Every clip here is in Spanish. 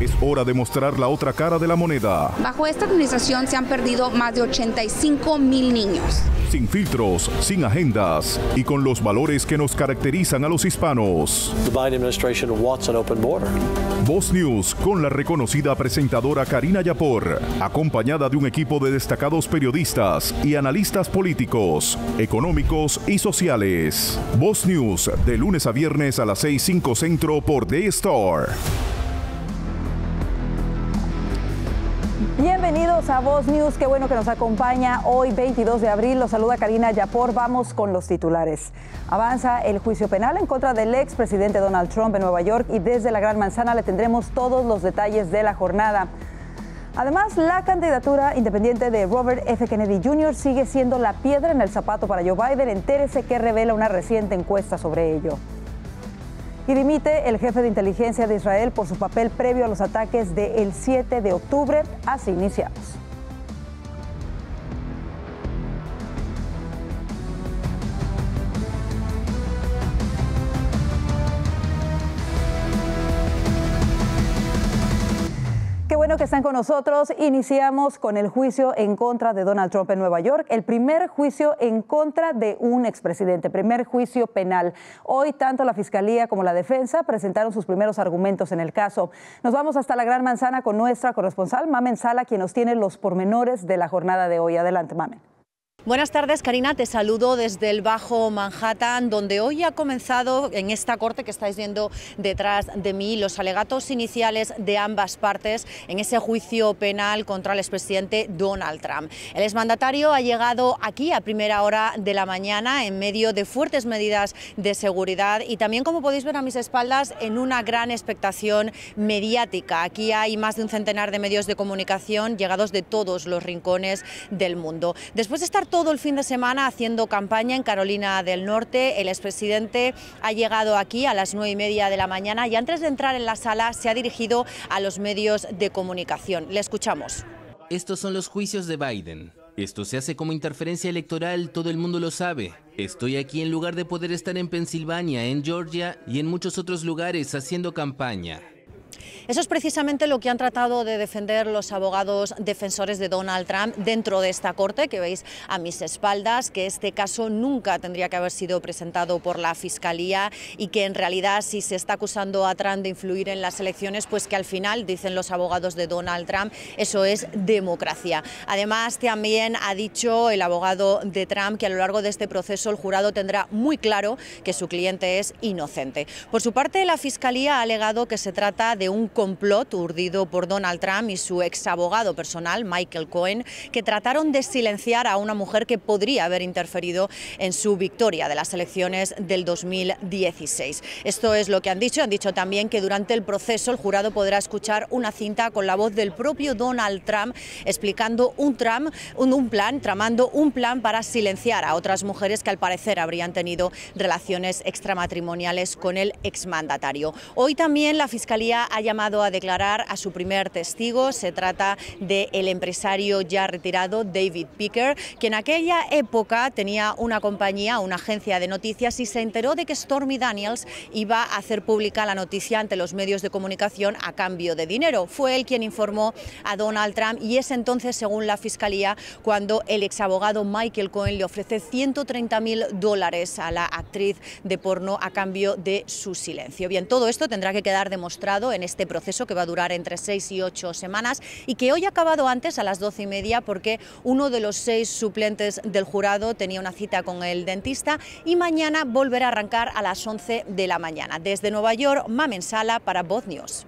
Es hora de mostrar la otra cara de la moneda. Bajo esta administración se han perdido más de 85 mil niños. Sin filtros, sin agendas y con los valores que nos caracterizan a los hispanos. The Biden administration wants open border. Voz News con la reconocida presentadora Karina Yapor, acompañada de un equipo de destacados periodistas y analistas políticos, económicos y sociales. Voz News de lunes a viernes a las 6.5 centro por Daystar. a Voz News, qué bueno que nos acompaña hoy 22 de abril. Los saluda Karina Yapor, vamos con los titulares. Avanza el juicio penal en contra del presidente Donald Trump en Nueva York y desde la Gran Manzana le tendremos todos los detalles de la jornada. Además, la candidatura independiente de Robert F. Kennedy Jr. sigue siendo la piedra en el zapato para Joe Biden. Entérese que revela una reciente encuesta sobre ello. Y dimite el jefe de inteligencia de Israel por su papel previo a los ataques del 7 de octubre. Así iniciamos. bueno que están con nosotros. Iniciamos con el juicio en contra de Donald Trump en Nueva York, el primer juicio en contra de un expresidente, primer juicio penal. Hoy tanto la Fiscalía como la defensa presentaron sus primeros argumentos en el caso. Nos vamos hasta la Gran Manzana con nuestra corresponsal, Mamen Sala, quien nos tiene los pormenores de la jornada de hoy. Adelante, Mamen. Buenas tardes, Karina. Te saludo desde el Bajo Manhattan, donde hoy ha comenzado en esta corte que estáis viendo detrás de mí los alegatos iniciales de ambas partes en ese juicio penal contra el expresidente Donald Trump. El exmandatario ha llegado aquí a primera hora de la mañana en medio de fuertes medidas de seguridad y también, como podéis ver a mis espaldas, en una gran expectación mediática. Aquí hay más de un centenar de medios de comunicación llegados de todos los rincones del mundo. Después de estar todo el fin de semana haciendo campaña en Carolina del Norte. El expresidente ha llegado aquí a las nueve y media de la mañana y antes de entrar en la sala se ha dirigido a los medios de comunicación. Le escuchamos. Estos son los juicios de Biden. Esto se hace como interferencia electoral, todo el mundo lo sabe. Estoy aquí en lugar de poder estar en Pensilvania, en Georgia y en muchos otros lugares haciendo campaña. Eso es precisamente lo que han tratado de defender los abogados defensores de Donald Trump dentro de esta corte, que veis a mis espaldas, que este caso nunca tendría que haber sido presentado por la Fiscalía y que en realidad si se está acusando a Trump de influir en las elecciones, pues que al final, dicen los abogados de Donald Trump, eso es democracia. Además, también ha dicho el abogado de Trump que a lo largo de este proceso el jurado tendrá muy claro que su cliente es inocente. Por su parte, la Fiscalía ha alegado que se trata de un un complot urdido por Donald Trump y su ex abogado personal, Michael Cohen, que trataron de silenciar a una mujer que podría haber interferido en su victoria de las elecciones del 2016. Esto es lo que han dicho. Han dicho también que durante el proceso el jurado podrá escuchar una cinta con la voz del propio Donald Trump explicando un, Trump, un, plan, tramando un plan para silenciar a otras mujeres que al parecer habrían tenido relaciones extramatrimoniales con el exmandatario. Hoy también la Fiscalía ha ha llamado a declarar a su primer testigo. Se trata del el empresario ya retirado David Picker, que en aquella época tenía una compañía, una agencia de noticias y se enteró de que Stormy Daniels iba a hacer pública la noticia ante los medios de comunicación a cambio de dinero. Fue él quien informó a Donald Trump y es entonces, según la Fiscalía, cuando el exabogado Michael Cohen le ofrece 130.000 dólares a la actriz de porno a cambio de su silencio. Bien, todo esto tendrá que quedar demostrado en este proceso que va a durar entre seis y ocho semanas y que hoy ha acabado antes a las doce y media porque uno de los seis suplentes del jurado tenía una cita con el dentista y mañana volverá a arrancar a las once de la mañana. Desde Nueva York, Mamen Sala para Voz News.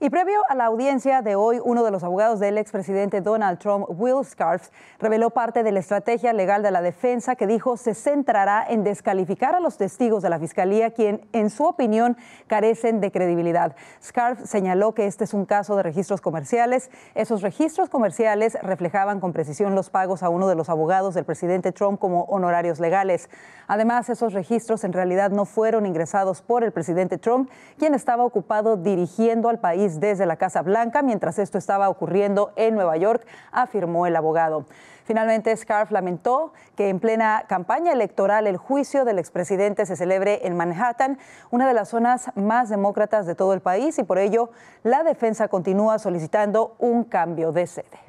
Y previo a la audiencia de hoy, uno de los abogados del expresidente Donald Trump, Will Scarf, reveló parte de la estrategia legal de la defensa que dijo se centrará en descalificar a los testigos de la fiscalía, quien, en su opinión, carecen de credibilidad. Scarf señaló que este es un caso de registros comerciales. Esos registros comerciales reflejaban con precisión los pagos a uno de los abogados del presidente Trump como honorarios legales. Además, esos registros en realidad no fueron ingresados por el presidente Trump, quien estaba ocupado dirigiendo al país desde la Casa Blanca. Mientras esto estaba ocurriendo en Nueva York, afirmó el abogado. Finalmente, Scarf lamentó que en plena campaña electoral el juicio del expresidente se celebre en Manhattan, una de las zonas más demócratas de todo el país, y por ello la defensa continúa solicitando un cambio de sede.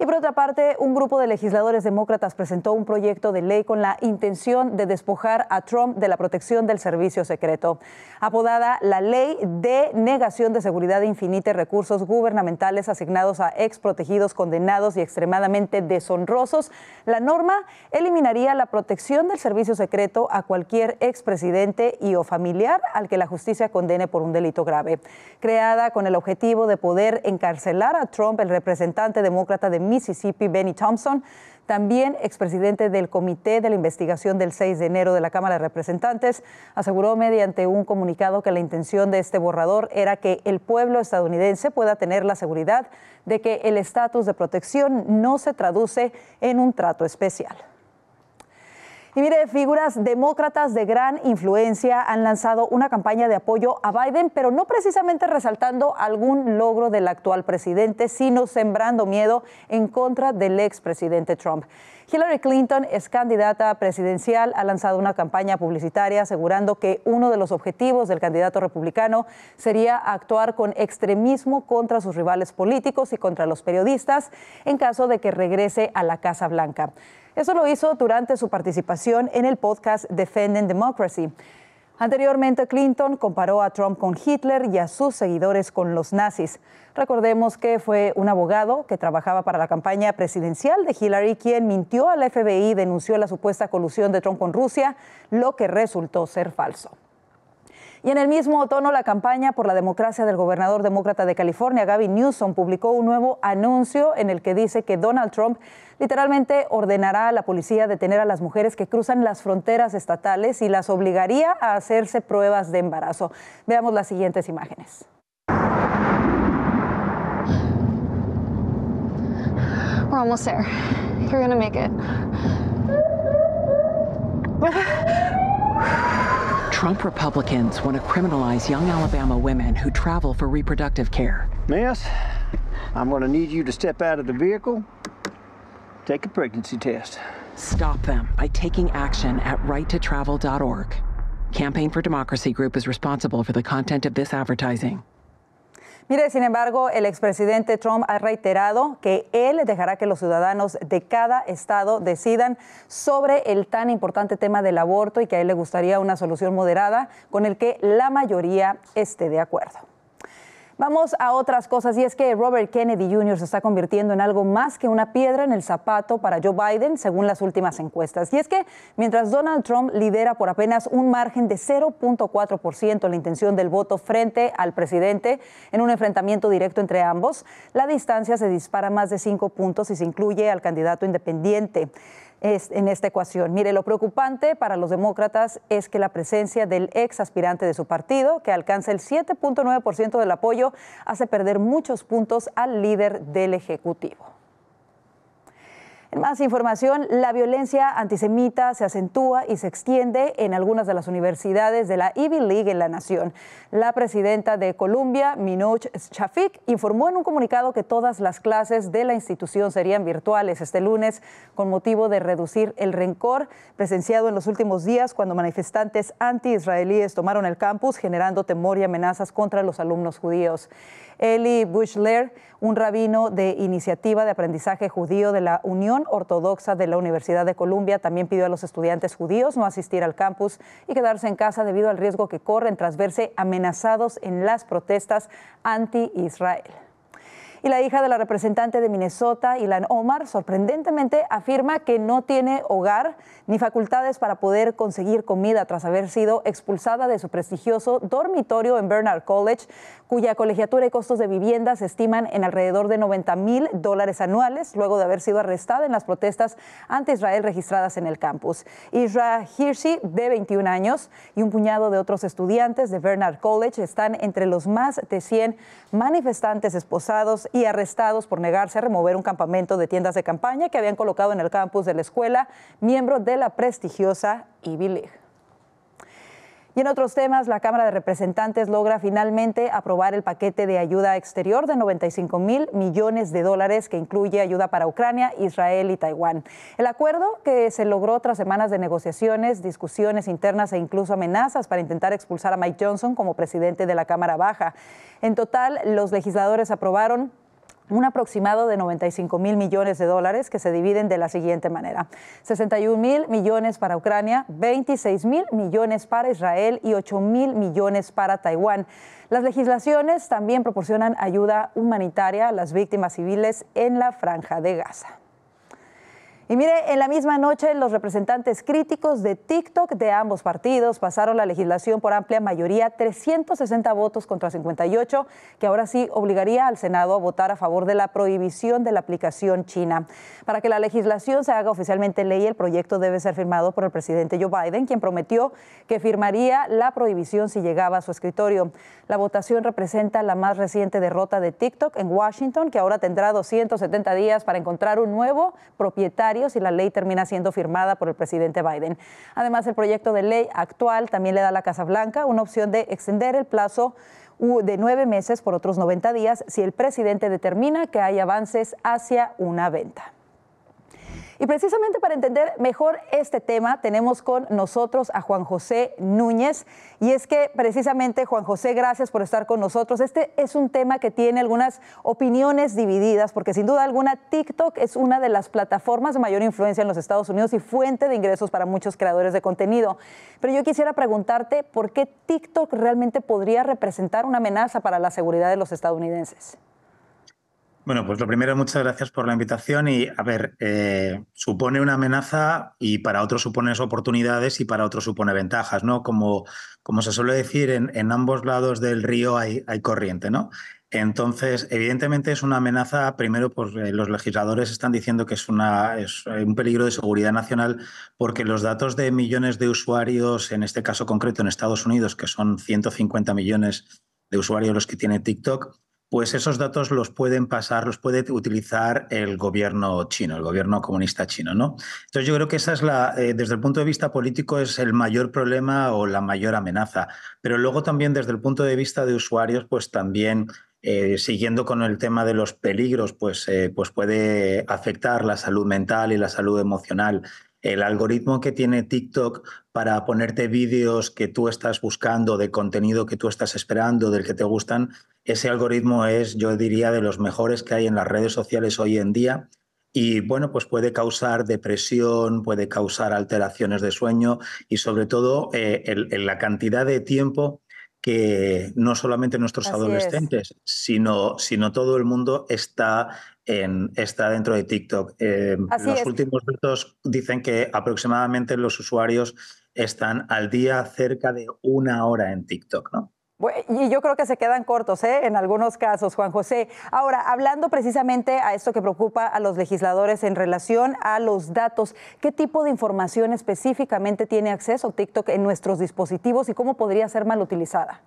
Y por otra parte, un grupo de legisladores demócratas presentó un proyecto de ley con la intención de despojar a Trump de la protección del servicio secreto, apodada la Ley de Negación de Seguridad e Infinita y Recursos Gubernamentales asignados a ex protegidos condenados y extremadamente deshonrosos. La norma eliminaría la protección del servicio secreto a cualquier expresidente y o familiar al que la justicia condene por un delito grave. Creada con el objetivo de poder encarcelar a Trump, el representante demócrata de Mississippi, Benny Thompson, también expresidente del Comité de la Investigación del 6 de enero de la Cámara de Representantes, aseguró mediante un comunicado que la intención de este borrador era que el pueblo estadounidense pueda tener la seguridad de que el estatus de protección no se traduce en un trato especial. Y mire, figuras demócratas de gran influencia han lanzado una campaña de apoyo a Biden, pero no precisamente resaltando algún logro del actual presidente, sino sembrando miedo en contra del expresidente Trump. Hillary Clinton es candidata presidencial, ha lanzado una campaña publicitaria asegurando que uno de los objetivos del candidato republicano sería actuar con extremismo contra sus rivales políticos y contra los periodistas en caso de que regrese a la Casa Blanca. Eso lo hizo durante su participación en el podcast Defending Democracy. Anteriormente, Clinton comparó a Trump con Hitler y a sus seguidores con los nazis. Recordemos que fue un abogado que trabajaba para la campaña presidencial de Hillary quien mintió al FBI y denunció la supuesta colusión de Trump con Rusia, lo que resultó ser falso. Y en el mismo tono, la campaña por la democracia del gobernador demócrata de California, Gavin Newsom, publicó un nuevo anuncio en el que dice que Donald Trump literalmente ordenará a la policía detener a las mujeres que cruzan las fronteras estatales y las obligaría a hacerse pruebas de embarazo. Veamos las siguientes imágenes. We're almost there. You're gonna make it. Trump Republicans want to criminalize young Alabama women who travel for reproductive care. Miss, I'm going to need you to step out of the vehicle, take a pregnancy test. Stop them by taking action at righttotravel.org. Campaign for Democracy Group is responsible for the content of this advertising. Mire, sin embargo, el expresidente Trump ha reiterado que él dejará que los ciudadanos de cada estado decidan sobre el tan importante tema del aborto y que a él le gustaría una solución moderada con el que la mayoría esté de acuerdo. Vamos a otras cosas y es que Robert Kennedy Jr. se está convirtiendo en algo más que una piedra en el zapato para Joe Biden, según las últimas encuestas. Y es que mientras Donald Trump lidera por apenas un margen de 0.4% la intención del voto frente al presidente en un enfrentamiento directo entre ambos, la distancia se dispara más de cinco puntos y se incluye al candidato independiente en esta ecuación. Mire, lo preocupante para los demócratas es que la presencia del ex aspirante de su partido, que alcanza el 7.9% del apoyo, hace perder muchos puntos al líder del Ejecutivo más información, la violencia antisemita se acentúa y se extiende en algunas de las universidades de la Ivy League en la nación. La presidenta de Colombia, Minouche Shafik, informó en un comunicado que todas las clases de la institución serían virtuales este lunes con motivo de reducir el rencor presenciado en los últimos días cuando manifestantes anti-israelíes tomaron el campus generando temor y amenazas contra los alumnos judíos. Eli Bushler, un rabino de Iniciativa de Aprendizaje Judío de la Unión Ortodoxa de la Universidad de Columbia, también pidió a los estudiantes judíos no asistir al campus y quedarse en casa debido al riesgo que corren tras verse amenazados en las protestas anti-Israel. Y la hija de la representante de Minnesota, Ilan Omar, sorprendentemente afirma que no tiene hogar ni facultades para poder conseguir comida tras haber sido expulsada de su prestigioso dormitorio en Bernard College, cuya colegiatura y costos de vivienda se estiman en alrededor de 90 mil dólares anuales, luego de haber sido arrestada en las protestas ante Israel registradas en el campus. Isra Hirsi, de 21 años, y un puñado de otros estudiantes de Bernard College están entre los más de 100 manifestantes esposados y arrestados por negarse a remover un campamento de tiendas de campaña que habían colocado en el campus de la escuela, miembro de la prestigiosa Ivy League. Y en otros temas, la Cámara de Representantes logra finalmente aprobar el paquete de ayuda exterior de 95 mil millones de dólares que incluye ayuda para Ucrania, Israel y Taiwán. El acuerdo que se logró tras semanas de negociaciones, discusiones internas e incluso amenazas para intentar expulsar a Mike Johnson como presidente de la Cámara Baja. En total, los legisladores aprobaron un aproximado de 95 mil millones de dólares que se dividen de la siguiente manera. 61 mil millones para Ucrania, 26 mil millones para Israel y 8 mil millones para Taiwán. Las legislaciones también proporcionan ayuda humanitaria a las víctimas civiles en la franja de Gaza. Y mire, en la misma noche los representantes críticos de TikTok de ambos partidos pasaron la legislación por amplia mayoría, 360 votos contra 58, que ahora sí obligaría al Senado a votar a favor de la prohibición de la aplicación china. Para que la legislación se haga oficialmente ley, el proyecto debe ser firmado por el presidente Joe Biden, quien prometió que firmaría la prohibición si llegaba a su escritorio. La votación representa la más reciente derrota de TikTok en Washington, que ahora tendrá 270 días para encontrar un nuevo propietario si y la ley termina siendo firmada por el presidente Biden. Además, el proyecto de ley actual también le da a la Casa Blanca una opción de extender el plazo de nueve meses por otros 90 días si el presidente determina que hay avances hacia una venta. Y precisamente para entender mejor este tema, tenemos con nosotros a Juan José Núñez. Y es que precisamente, Juan José, gracias por estar con nosotros. Este es un tema que tiene algunas opiniones divididas, porque sin duda alguna TikTok es una de las plataformas de mayor influencia en los Estados Unidos y fuente de ingresos para muchos creadores de contenido. Pero yo quisiera preguntarte por qué TikTok realmente podría representar una amenaza para la seguridad de los estadounidenses. Bueno, pues lo primero, muchas gracias por la invitación y a ver, eh, supone una amenaza y para otros supone oportunidades y para otros supone ventajas, ¿no? Como, como se suele decir, en, ambos lados del río hay, corriente, ¿no? Entonces, evidentemente es una amenaza. Primero, pues eh, los legisladores están diciendo que es, una, es eh, un peligro de seguridad nacional porque los datos de millones de usuarios, en este caso concreto en Estados Unidos, que son 150 millones de usuarios los que tiene TikTok, pues esos datos los pueden pasar, los puede utilizar el gobierno chino, el gobierno comunista chino, ¿no? Entonces yo creo que esa es la, eh, desde el punto de vista político es el mayor problema o la mayor amenaza, pero luego también desde el punto de vista de usuarios, pues también eh, siguiendo con el tema de los peligros, pues, eh, pues puede afectar la salud mental y la salud emocional. El algoritmo que tiene TikTok para ponerte vídeos que tú estás buscando, de contenido que tú estás esperando, del que te gustan, ese algoritmo es, yo diría, de los mejores que hay en las redes sociales hoy en día. Y bueno, pues puede causar depresión, puede causar alteraciones de sueño y sobre todo eh, la cantidad de tiempo que no solamente nuestros adolescentes, sino, sino todo el mundo está, en, está dentro de TikTok. Eh, los últimos datos dicen que aproximadamente los usuarios están al día cerca de una hora en TikTok, ¿no? Y yo creo que se quedan cortos ¿eh? en algunos casos, Juan José. Ahora, hablando precisamente a esto que preocupa a los legisladores en relación a los datos, ¿qué tipo de información específicamente tiene acceso TikTok en nuestros dispositivos y cómo podría ser mal utilizada?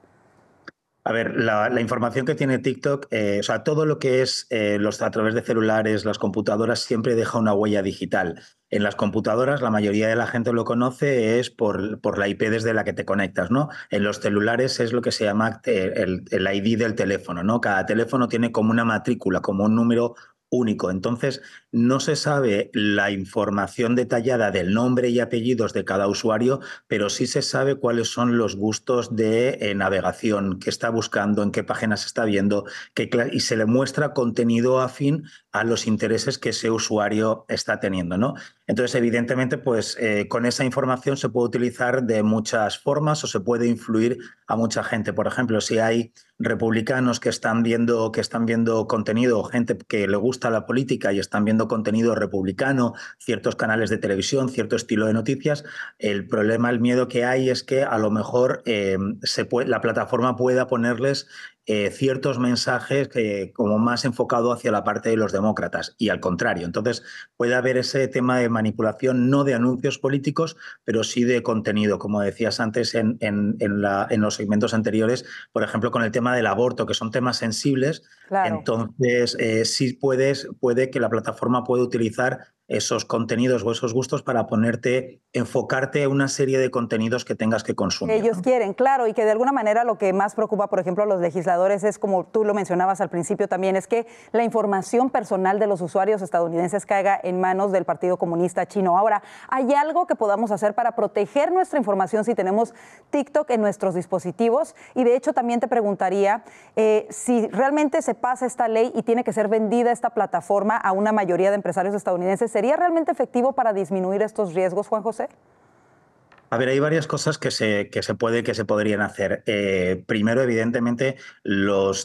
A ver, la, información que tiene TikTok, eh, o sea, todo lo que es eh, los, a través de celulares, las computadoras, siempre deja una huella digital. En las computadoras, la mayoría de la gente lo conoce es por, por la IP desde la que te conectas, ¿no? En los celulares es lo que se llama eh, el, el ID del teléfono, ¿no? Cada teléfono tiene como una matrícula, como un número único. Entonces, no se sabe la información detallada del nombre y apellidos de cada usuario, pero sí se sabe cuáles son los gustos de eh, navegación, que está buscando, en qué páginas está viendo, y se le muestra contenido afín a los intereses que ese usuario está teniendo. ¿no? Entonces, evidentemente, pues eh, con esa información se puede utilizar de muchas formas o se puede influir a mucha gente. Por ejemplo, si hay republicanos que están viendo, que están viendo contenido, gente que le gusta la política y están viendo contenido republicano, ciertos canales de televisión, cierto estilo de noticias, el problema, el miedo que hay es que a lo mejor eh, se la plataforma pueda ponerles eh, ciertos mensajes que, como más enfocado hacia la parte de los demócratas y al contrario. Entonces puede haber ese tema de manipulación no de anuncios políticos, pero sí de contenido, como decías antes en, en, los segmentos anteriores, por ejemplo con el tema del aborto, que son temas sensibles. Entonces eh, sí puedes, puede que la plataforma pueda utilizar esos contenidos o esos gustos para ponerte, enfocarte a una serie de contenidos que tengas que consumir. Ellos quieren, claro, y que de alguna manera lo que más preocupa, por ejemplo, a los legisladores es, como tú lo mencionabas al principio también, es que la información personal de los usuarios estadounidenses caiga en manos del Partido Comunista Chino. Ahora, ¿hay algo que podamos hacer para proteger nuestra información si tenemos TikTok en nuestros dispositivos? Y de hecho también te preguntaría eh, si realmente se pasa esta ley y tiene que ser vendida esta plataforma a una mayoría de empresarios estadounidenses, ¿sería realmente efectivo para disminuir estos riesgos, Juan José? A ver, hay varias cosas que se, que se puede que se podrían hacer. Eh, primero, evidentemente,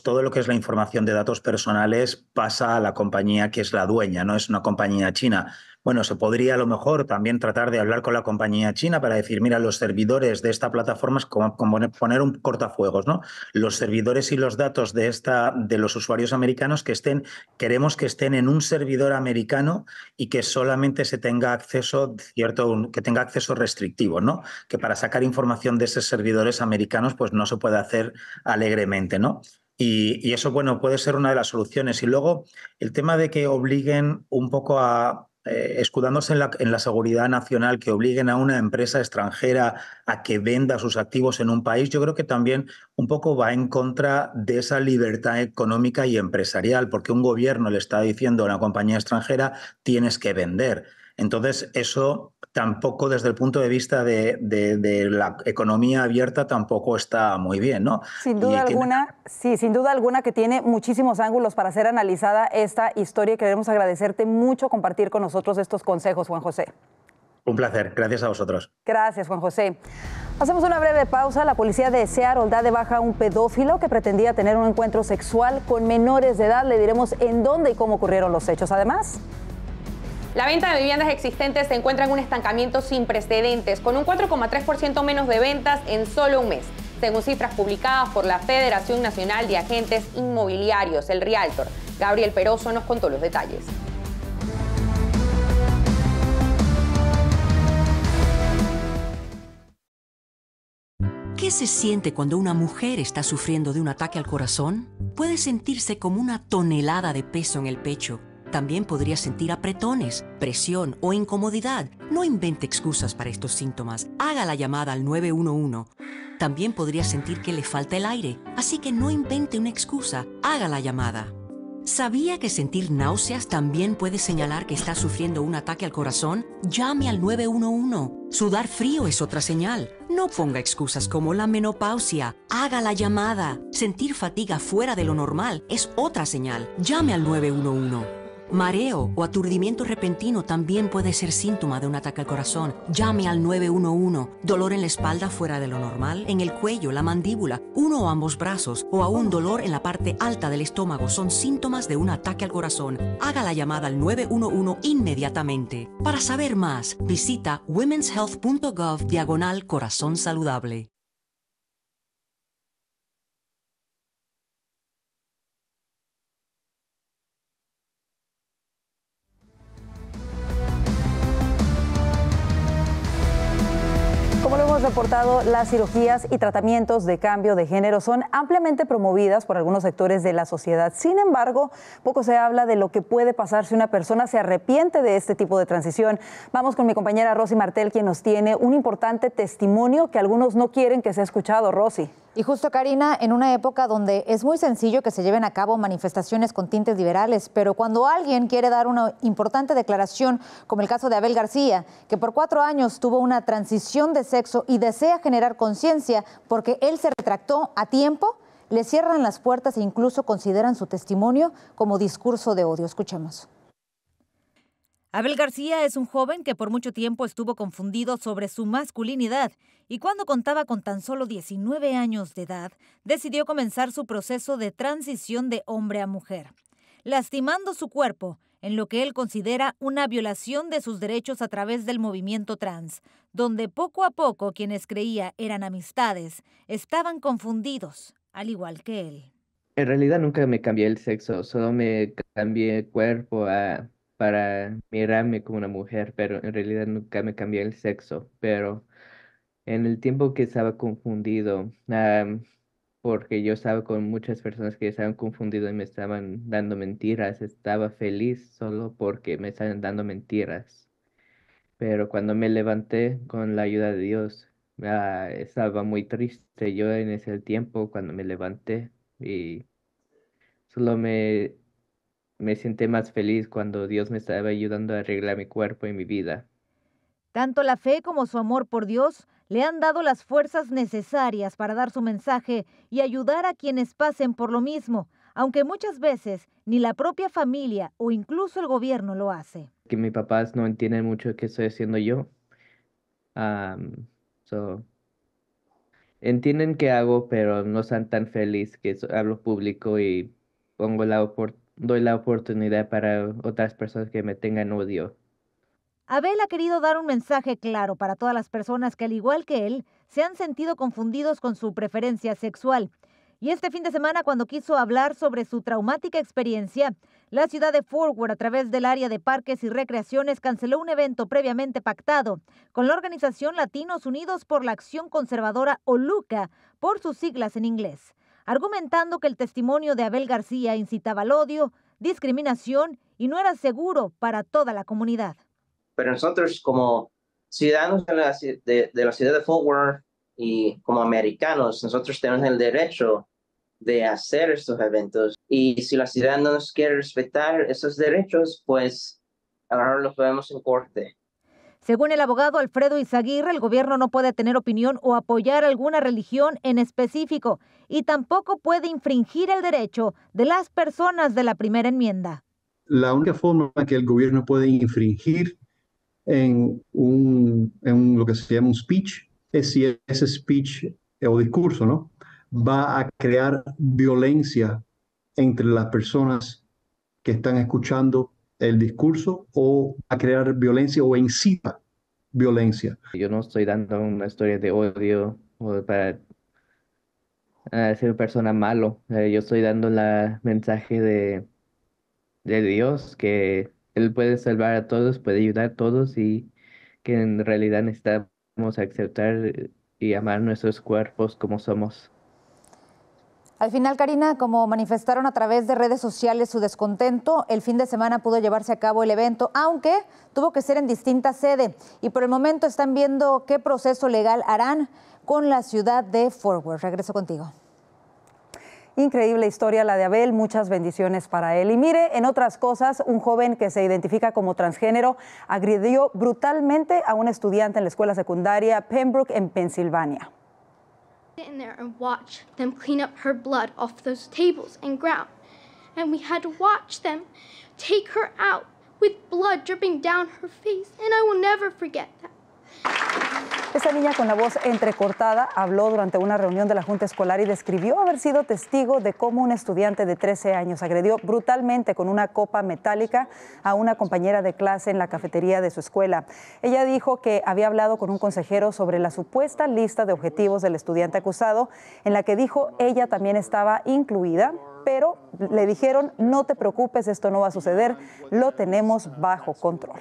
todo lo que es la información de datos personales pasa a la compañía que es la dueña, no es una compañía china. Bueno, se podría a lo mejor también tratar de hablar con la compañía china para decir, mira, los servidores de esta plataforma es como, poner un cortafuegos, ¿no? Los servidores y los datos de esta de los usuarios americanos que estén queremos que estén en un servidor americano y que solamente se tenga acceso cierto que tenga acceso restrictivo, ¿no? Que para sacar información de esos servidores americanos pues no se puede hacer alegremente, ¿no? y, eso, bueno, puede ser una de las soluciones. Y luego el tema de que obliguen un poco a, eh, escudándose la, en la, seguridad nacional, que obliguen a una empresa extranjera a que venda sus activos en un país, yo creo que también un poco va en contra de esa libertad económica y empresarial, porque un gobierno le está diciendo a una compañía extranjera, tienes que vender. Entonces, eso tampoco desde el punto de vista de, la economía abierta tampoco está muy bien, ¿no? Sin duda alguna, sí, sin duda alguna que tiene muchísimos ángulos para ser analizada esta historia y queremos agradecerte mucho compartir con nosotros estos consejos, Juan José. Un placer, gracias a vosotros. Gracias, Juan José. Hacemos una breve pausa. La policía de Seattle da de baja a un pedófilo que pretendía tener un encuentro sexual con menores de edad. Le diremos en dónde y cómo ocurrieron los hechos. Además, la venta de viviendas existentes se encuentra en un estancamiento sin precedentes, con un 4,3% menos de ventas en solo un mes, según cifras publicadas por la Federación Nacional de Agentes Inmobiliarios, el Realtor. Gabriel Peroso nos contó los detalles. ¿Qué se siente cuando una mujer está sufriendo de un ataque al corazón? Puede sentirse como una tonelada de peso en el pecho también podría sentir apretones, presión o incomodidad. No invente excusas para estos síntomas. Haga la llamada al 911. También podría sentir que le falta el aire, así que no invente una excusa. Haga la llamada. ¿Sabía que sentir náuseas también puede señalar que está sufriendo un ataque al corazón? Llame al 911. Sudar frío es otra señal. No ponga excusas como la menopausia. Haga la llamada. Sentir fatiga fuera de lo normal es otra señal. Llame al 911. Mareo o aturdimiento repentino también puede ser síntoma de un ataque al corazón. Llame al 911. Dolor en la espalda fuera de lo normal, en el cuello, la mandíbula, uno o ambos brazos o aún dolor en la parte alta del estómago son síntomas de un ataque al corazón. Haga la llamada al 911 inmediatamente. Para saber más, visita womenshealth.gov diagonal corazón saludable. reportado, las cirugías y tratamientos de cambio de género son ampliamente promovidas por algunos sectores de la sociedad. Sin embargo, poco se habla de lo que puede pasar si una persona se arrepiente de este tipo de transición. Vamos con mi compañera Rosy Martel, quien nos tiene un importante testimonio que algunos no quieren que sea escuchado. Rosy. Y justo, Karina, en una época donde es muy sencillo que se lleven a cabo manifestaciones con tintes liberales, pero cuando alguien quiere dar una importante declaración, como el caso de Abel García, que por cuatro años tuvo una transición de sexo y desea generar conciencia porque él se retractó a tiempo, le cierran las puertas e incluso consideran su testimonio como discurso de odio. Escuchemos. Abel García es un joven que por mucho tiempo estuvo confundido sobre su masculinidad y cuando contaba con tan solo 19 años de edad, decidió comenzar su proceso de transición de hombre a mujer, lastimando su cuerpo en lo que él considera una violación de sus derechos a través del movimiento trans, donde poco a poco quienes creía eran amistades estaban confundidos, al igual que él. En realidad nunca me cambié el sexo, solo me cambié cuerpo a para mirarme como una mujer, pero en realidad nunca me cambié el sexo. Pero en el tiempo que estaba confundido, porque yo estaba con muchas personas que estaban confundidas y me estaban dando mentiras, estaba feliz solo porque me estaban dando mentiras. Pero cuando me levanté con la ayuda de Dios, ah, estaba muy triste yo en ese tiempo cuando me levanté y solo me me sentí más feliz cuando Dios me estaba ayudando a arreglar mi cuerpo y mi vida. Tanto la fe como su amor por Dios le han dado las fuerzas necesarias para dar su mensaje y ayudar a quienes pasen por lo mismo, aunque muchas veces ni la propia familia o incluso el gobierno lo hace. Que mis papás no entienden mucho qué estoy haciendo yo. entienden qué hago, pero no están tan felices que hablo público y pongo la oportunidad doy la oportunidad para otras personas que me tengan odio. Abel ha querido dar un mensaje claro para todas las personas que, al igual que él, se han sentido confundidos con su preferencia sexual. Y este fin de semana, cuando quiso hablar sobre su traumática experiencia, la ciudad de Worth a través del área de parques y recreaciones, canceló un evento previamente pactado con la organización Latinos Unidos por la Acción Conservadora o LUCA, por sus siglas en inglés argumentando que el testimonio de Abel García incitaba al odio, discriminación y no era seguro para toda la comunidad. Pero nosotros como ciudadanos de la, ciudad de Fort Worth y como americanos, nosotros tenemos el derecho de hacer estos eventos. Y si la ciudad no nos quiere respetar esos derechos, pues ahora los podemos en corte. Según el abogado Alfredo Izaguirre, el gobierno no puede tener opinión o apoyar alguna religión en específico y tampoco puede infringir el derecho de las personas de la primera enmienda. La única forma que el gobierno puede infringir en, un, lo que se llama un speech es si ese speech o discurso ¿no? va a crear violencia entre las personas que están escuchando el discurso o a crear violencia o incita violencia. Yo no estoy dando una historia de odio o para ser persona malo. yo estoy dando el mensaje de, de Dios que Él puede salvar a todos, puede ayudar a todos y que en realidad necesitamos aceptar y amar nuestros cuerpos como somos. Al final, Karina, como manifestaron a través de redes sociales su descontento, el fin de semana pudo llevarse a cabo el evento, aunque tuvo que ser en distinta sede. Y por el momento están viendo qué proceso legal harán con la ciudad de Forward. Regreso contigo. Increíble historia la de Abel, muchas bendiciones para él. Y mire, en otras cosas, un joven que se identifica como transgénero agredió brutalmente a un estudiante en la escuela secundaria Pembroke en Pensilvania. sit in there and watch them clean up her blood off those tables and ground. And we had to watch them take her out with blood dripping down her face, and I will never forget that. Esta niña con la voz entrecortada habló durante una reunión de la Junta Escolar y describió haber sido testigo de cómo un estudiante de 13 años agredió brutalmente con una copa metálica a una compañera de clase en la cafetería de su escuela. Ella dijo que había hablado con un consejero sobre la supuesta lista de objetivos del estudiante acusado, en la que dijo ella también estaba incluida, pero le dijeron, no te preocupes, esto no va a suceder, lo tenemos bajo control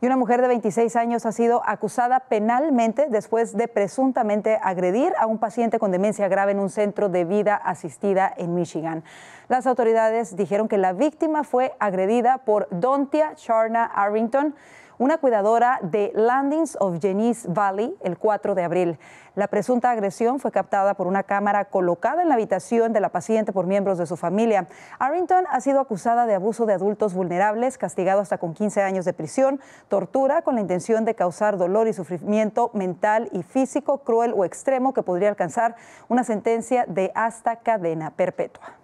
y una mujer de 26 años ha sido acusada penalmente después de presuntamente agredir a un paciente con demencia grave en un centro de vida asistida en Michigan. Las autoridades dijeron que la víctima fue agredida por Dontia Charna Arrington una cuidadora de Landings of Genesee Valley el 4 de abril. La presunta agresión fue captada por una cámara colocada en la habitación de la paciente por miembros de su familia. Arrington ha sido acusada de abuso de adultos vulnerables, castigado hasta con 15 años de prisión, tortura con la intención de causar dolor y sufrimiento mental y físico cruel o extremo que podría alcanzar una sentencia de hasta cadena perpetua.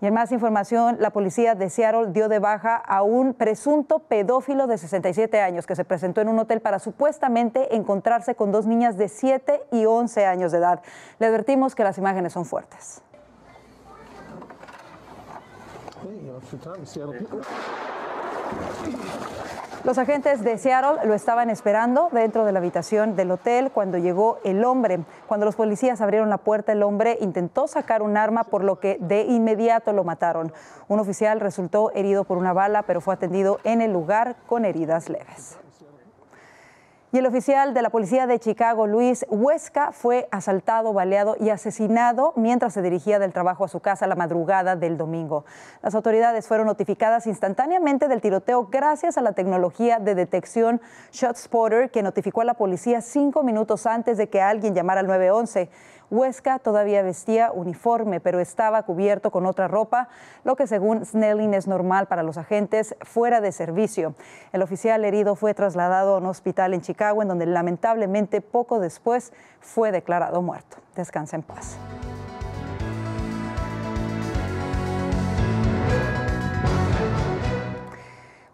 Y en más información, la policía de Seattle dio de baja a un presunto pedófilo de 67 años que se presentó en un hotel para supuestamente encontrarse con dos niñas de 7 y 11 años de edad. Le advertimos que las imágenes son fuertes. Los agentes de Seattle lo estaban esperando dentro de la habitación del hotel cuando llegó el hombre. Cuando los policías abrieron la puerta, el hombre intentó sacar un arma, por lo que de inmediato lo mataron. Un oficial resultó herido por una bala, pero fue atendido en el lugar con heridas leves. Y el oficial de la policía de Chicago, Luis Huesca, fue asaltado, baleado y asesinado mientras se dirigía del trabajo a su casa la madrugada del domingo. Las autoridades fueron notificadas instantáneamente del tiroteo gracias a la tecnología de detección ShotSpotter que notificó a la policía cinco minutos antes de que alguien llamara al 911. Huesca todavía vestía uniforme, pero estaba cubierto con otra ropa, lo que según Snelling es normal para los agentes fuera de servicio. El oficial herido fue trasladado a un hospital en Chicago, en donde lamentablemente poco después fue declarado muerto. Descansa en paz.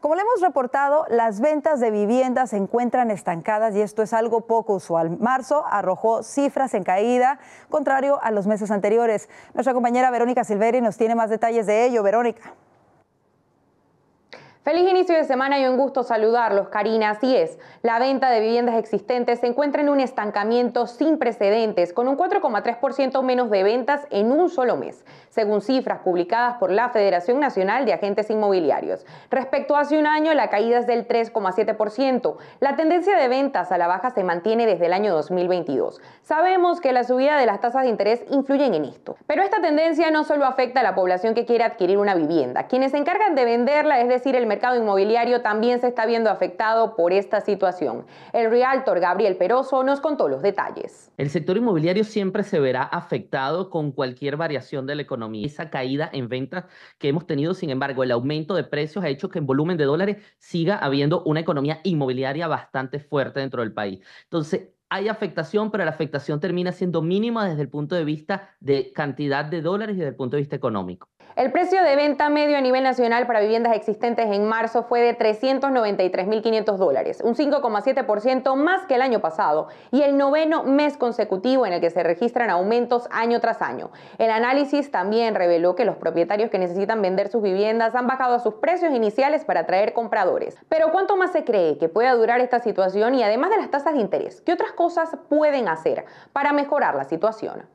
Como le hemos reportado, las ventas de viviendas se encuentran estancadas y esto es algo poco usual. Marzo arrojó cifras en caída, contrario a los meses anteriores. Nuestra compañera Verónica Silveri nos tiene más detalles de ello. Verónica. Feliz inicio de semana y un gusto saludarlos, Karina. Así es, la venta de viviendas existentes se encuentra en un estancamiento sin precedentes, con un 4,3% menos de ventas en un solo mes, según cifras publicadas por la Federación Nacional de Agentes Inmobiliarios. Respecto a hace un año, la caída es del 3,7%. La tendencia de ventas a la baja se mantiene desde el año 2022. Sabemos que la subida de las tasas de interés influyen en esto, pero esta tendencia no solo afecta a la población que quiere adquirir una vivienda, quienes se encargan de venderla, es decir, el mercado inmobiliario también se está viendo afectado por esta situación. El realtor Gabriel Peroso nos contó los detalles. El sector inmobiliario siempre se verá afectado con cualquier variación de la economía. Esa caída en ventas que hemos tenido, sin embargo, el aumento de precios ha hecho que en volumen de dólares siga habiendo una economía inmobiliaria bastante fuerte dentro del país. Entonces, hay afectación, pero la afectación termina siendo mínima desde el punto de vista de cantidad de dólares y desde el punto de vista económico. El precio de venta medio a nivel nacional para viviendas existentes en marzo fue de 393.500 dólares, un 5,7% más que el año pasado y el noveno mes consecutivo en el que se registran aumentos año tras año. El análisis también reveló que los propietarios que necesitan vender sus viviendas han bajado a sus precios iniciales para atraer compradores. Pero ¿cuánto más se cree que pueda durar esta situación y además de las tasas de interés, qué otras cosas pueden hacer para mejorar la situación?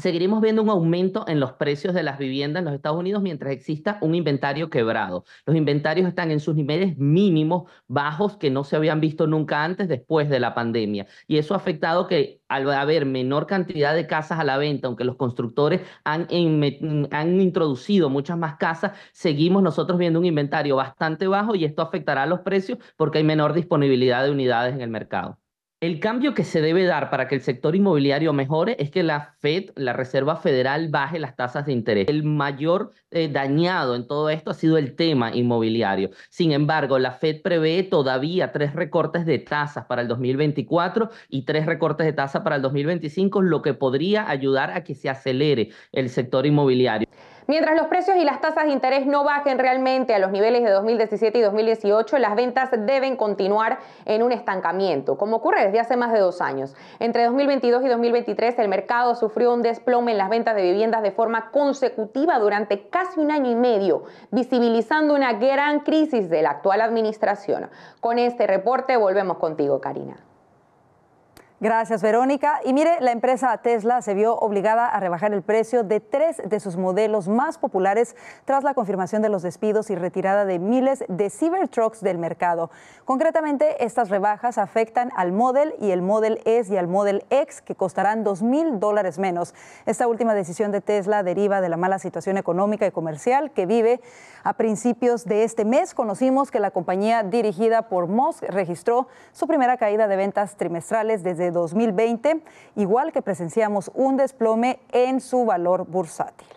seguiremos viendo un aumento en los precios de las viviendas en los Estados Unidos mientras exista un inventario quebrado. Los inventarios están en sus niveles mínimos, bajos, que no se habían visto nunca antes después de la pandemia. Y eso ha afectado que al haber menor cantidad de casas a la venta, aunque los constructores han, han introducido muchas más casas, seguimos nosotros viendo un inventario bastante bajo y esto afectará a los precios porque hay menor disponibilidad de unidades en el mercado. El cambio que se debe dar para que el sector inmobiliario mejore es que la Fed, la Reserva Federal, baje las tasas de interés. El mayor eh, dañado en todo esto ha sido el tema inmobiliario. Sin embargo, la Fed prevé todavía tres recortes de tasas para el 2024 y tres recortes de tasas para el 2025, lo que podría ayudar a que se acelere el sector inmobiliario. Mientras los precios y las tasas de interés no bajen realmente a los niveles de 2017 y 2018, las ventas deben continuar en un estancamiento, como ocurre desde hace más de dos años. Entre 2022 y 2023, el mercado sufrió un desplome en las ventas de viviendas de forma consecutiva durante casi un año y medio, visibilizando una gran crisis de la actual administración. Con este reporte volvemos contigo, Karina. Gracias, Verónica. Y mire, la empresa Tesla se vio obligada a rebajar el precio de tres de sus modelos más populares tras la confirmación de los despidos y retirada de miles de Cybertrucks del mercado. Concretamente, estas rebajas afectan al Model y el Model S y al Model X, que costarán dos mil dólares menos. Esta última decisión de Tesla deriva de la mala situación económica y comercial que vive. A principios de este mes conocimos que la compañía dirigida por Musk registró su primera caída de ventas trimestrales desde 2020, igual que presenciamos un desplome en su valor bursátil.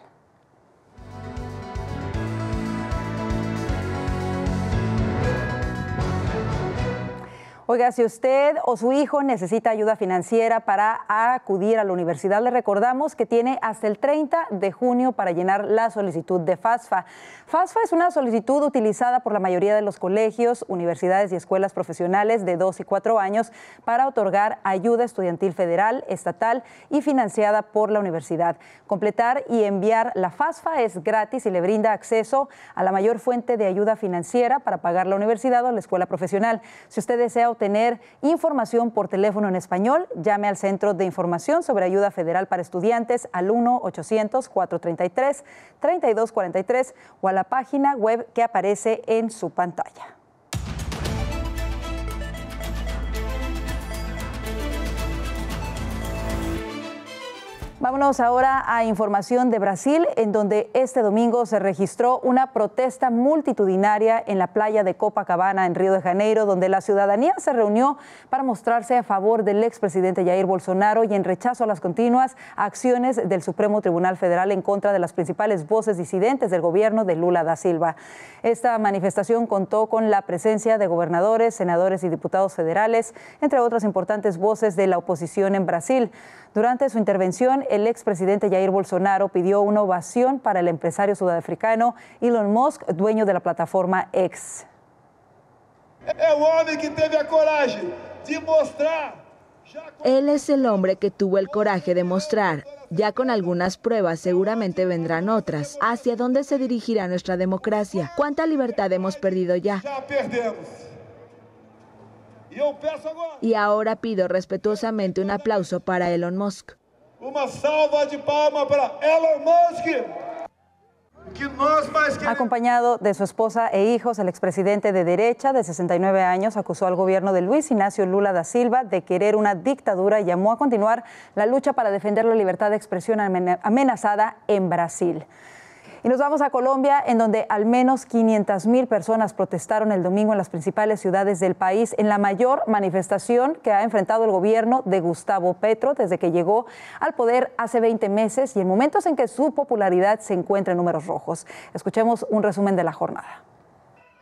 Oiga, si usted o su hijo necesita ayuda financiera para acudir a la universidad, le recordamos que tiene hasta el 30 de junio para llenar la solicitud de FASFA. FASFA es una solicitud utilizada por la mayoría de los colegios, universidades y escuelas profesionales de 2 y 4 años para otorgar ayuda estudiantil federal, estatal y financiada por la universidad. Completar y enviar la FASFA es gratis y le brinda acceso a la mayor fuente de ayuda financiera para pagar la universidad o la escuela profesional. Si usted desea obtener información por teléfono en español, llame al Centro de Información sobre Ayuda Federal para Estudiantes al 1-800-433-3243 o a la página web que aparece en su pantalla. Vámonos ahora a información de Brasil, en donde este domingo se registró una protesta multitudinaria en la playa de Copacabana, en Río de Janeiro, donde la ciudadanía se reunió para mostrarse a favor del expresidente Jair Bolsonaro y en rechazo a las continuas acciones del Supremo Tribunal Federal en contra de las principales voces disidentes del gobierno de Lula da Silva. Esta manifestación contó con la presencia de gobernadores, senadores y diputados federales, entre otras importantes voces de la oposición en Brasil. Durante su intervención, el expresidente Jair Bolsonaro pidió una ovación para el empresario sudafricano Elon Musk, dueño de la plataforma X. Él es el hombre que tuvo el coraje de mostrar ya con algunas pruebas seguramente vendrán otras. ¿Hacia dónde se dirigirá nuestra democracia? ¿Cuánta libertad hemos perdido ya? E y ahora pido respetuosamente un aplauso para Elon Musk. Una salva de palmas para Elon Musk. Acompañado de su esposa e hijos, el expresidente de derecha de 69 años acusó al gobierno de Luis Ignacio Lula da Silva de querer una dictadura y llamó a continuar la lucha para defender la libertad de expresión amenazada en Brasil. Y nos vamos a Colombia, en donde al menos 500 mil personas protestaron el domingo en las principales ciudades del país, en la mayor manifestación que ha enfrentado el gobierno de Gustavo Petro desde que llegó al poder hace 20 meses y en momentos en que su popularidad se encuentra en números rojos. Escuchemos un resumen de la jornada.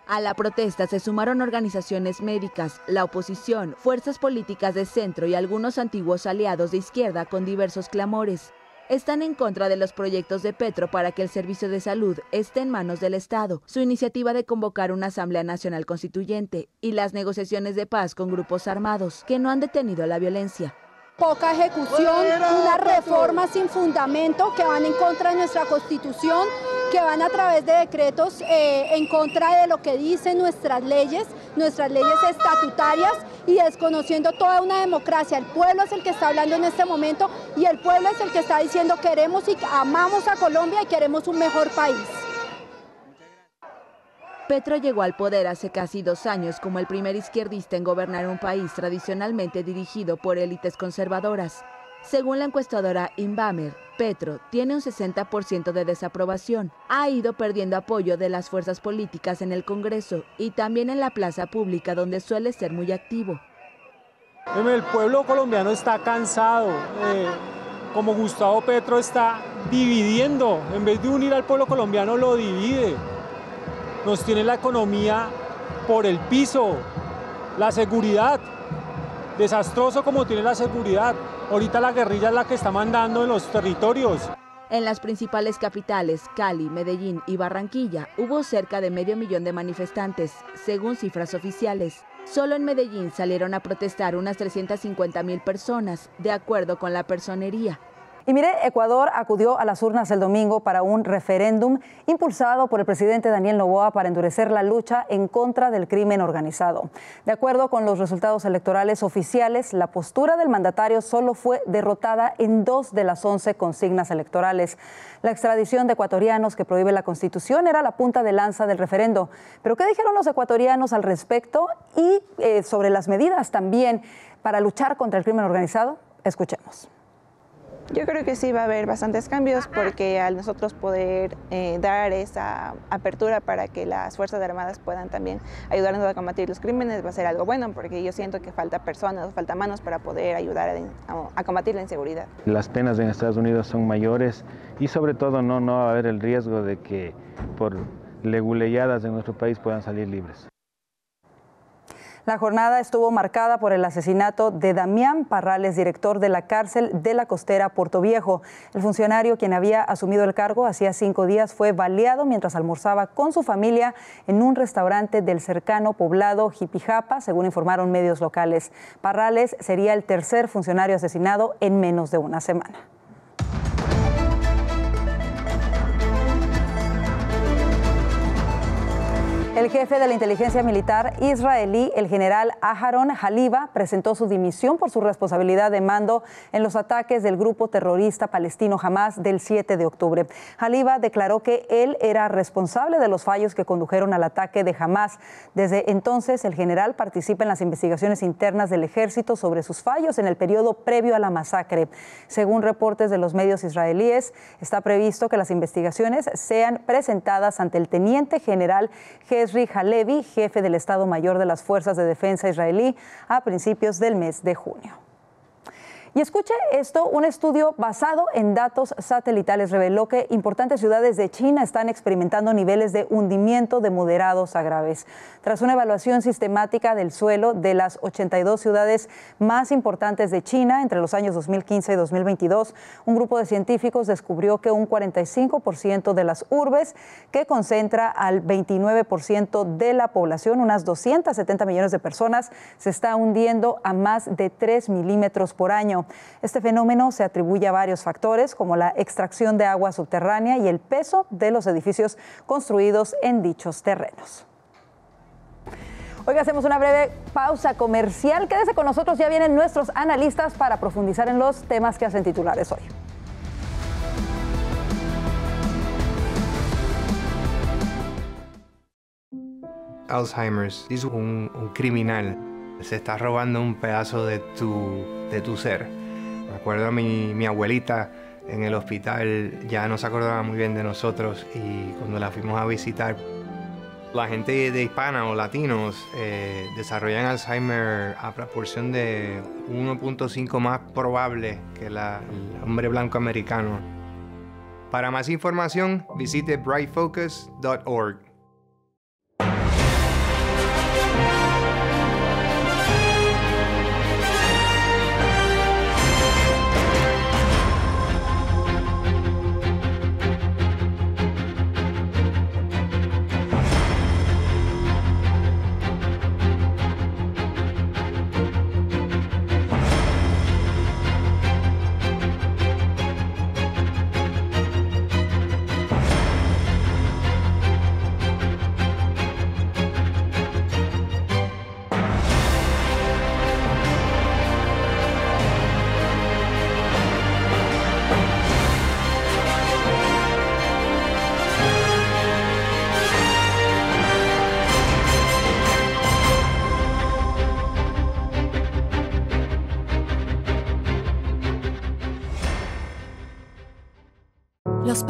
A la protesta se sumaron organizaciones médicas, la oposición, fuerzas políticas de centro y algunos antiguos aliados de izquierda con diversos clamores están en contra de los proyectos de Petro para que el servicio de salud esté en manos del Estado, su iniciativa de convocar una Asamblea Nacional Constituyente y las negociaciones de paz con grupos armados que no han detenido la violencia. Poca ejecución, una reforma sin fundamento que van en contra de nuestra Constitución que van a través de decretos eh, en contra de lo que dicen nuestras leyes, nuestras leyes estatutarias y desconociendo toda una democracia. El pueblo es el que está hablando en este momento y el pueblo es el que está diciendo queremos y amamos a Colombia y queremos un mejor país. Petro llegó al poder hace casi dos años como el primer izquierdista en gobernar un país tradicionalmente dirigido por élites conservadoras. Según la encuestadora Inbamer, Petro tiene un 60% de desaprobación. Ha ido perdiendo apoyo de las fuerzas políticas en el Congreso y también en la plaza pública donde suele ser muy activo. El pueblo colombiano está cansado. Eh, como Gustavo Petro está dividiendo, en vez de unir al pueblo colombiano lo divide. Nos tiene la economía por el piso, la seguridad, desastroso como tiene la seguridad, Ahorita la guerrilla es la que está mandando en los territorios. En las principales capitales, Cali, Medellín y Barranquilla, hubo cerca de medio millón de manifestantes, según cifras oficiales. Solo en Medellín salieron a protestar unas 350 mil personas, de acuerdo con la personería. Y mire, Ecuador acudió a las urnas el domingo para un referéndum impulsado por el presidente Daniel Novoa para endurecer la lucha en contra del crimen organizado. De acuerdo con los resultados electorales oficiales, la postura del mandatario solo fue derrotada en dos de las once consignas electorales. La extradición de ecuatorianos que prohíbe la Constitución era la punta de lanza del referendo. Pero ¿qué dijeron los ecuatorianos al respecto y eh, sobre las medidas también para luchar contra el crimen organizado? Escuchemos. Yo creo que sí va a haber bastantes cambios porque al nosotros poder eh, dar esa apertura para que las Fuerzas Armadas puedan también ayudarnos a combatir los crímenes va a ser algo bueno porque yo siento que falta personas, falta manos para poder ayudar a, combatir la inseguridad. Las penas en Estados Unidos son mayores y sobre todo no, no va a haber el riesgo de que por leguleyadas en nuestro país puedan salir libres. La jornada estuvo marcada por el asesinato de Damián Parrales, director de la cárcel de la costera Puerto Viejo. El funcionario, quien había asumido el cargo hacía cinco días, fue baleado mientras almorzaba con su familia en un restaurante del cercano poblado Jipijapa, según informaron medios locales. Parrales sería el tercer funcionario asesinado en menos de una semana. El jefe de la inteligencia militar israelí, el general Aharon Haliba, presentó su dimisión por su responsabilidad de mando en los ataques del grupo terrorista palestino Hamas del 7 de octubre. Haliba declaró que él era responsable de los fallos que condujeron al ataque de Hamas. Desde entonces, el general participa en las investigaciones internas del ejército sobre sus fallos en el periodo previo a la masacre. Según reportes de los medios israelíes, está previsto que las investigaciones sean presentadas ante el teniente general Ges Esri Halevi, jefe del Estado Mayor de las Fuerzas de Defensa israelí, a principios del mes de junio. Y escuche esto, un estudio basado en datos satelitales reveló que importantes ciudades de China están experimentando niveles de hundimiento de moderados a graves. Tras una evaluación sistemática del suelo de las 82 ciudades más importantes de China entre los años 2015 y 2022, un grupo de científicos descubrió que un 45% de las urbes, que concentra al 29% de la población, unas 270 millones de personas, se está hundiendo a más de 3 milímetros por año. Este fenómeno se atribuye a varios factores, como la extracción de agua subterránea y el peso de los edificios construidos en dichos terrenos. Hoy hacemos una breve pausa comercial. Quédese con nosotros, ya vienen nuestros analistas para profundizar en los temas que hacen titulares hoy. Alzheimer's es un criminal se está robando un pedazo de tu, de tu ser. Me acuerdo a mi, abuelita en el hospital, ya no se acordaba muy bien de nosotros y cuando la fuimos a visitar, la gente de hispana o latinos eh, desarrollan Alzheimer a proporción de 1.5 más probable que el hombre blanco americano. Para más información, visite brightfocus.org.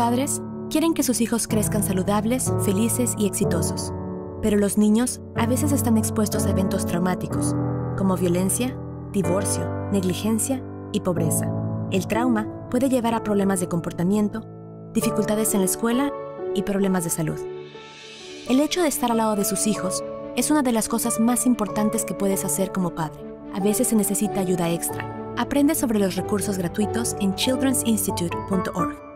padres quieren que sus hijos crezcan saludables, felices y exitosos. Pero los niños a veces están expuestos a eventos traumáticos, como violencia, divorcio, negligencia y pobreza. El trauma puede llevar a problemas de comportamiento, dificultades en la escuela y problemas de salud. El hecho de estar al lado de sus hijos es una de las cosas más importantes que puedes hacer como padre. A veces se necesita ayuda extra. Aprende sobre los recursos gratuitos en childrensinstitute.org.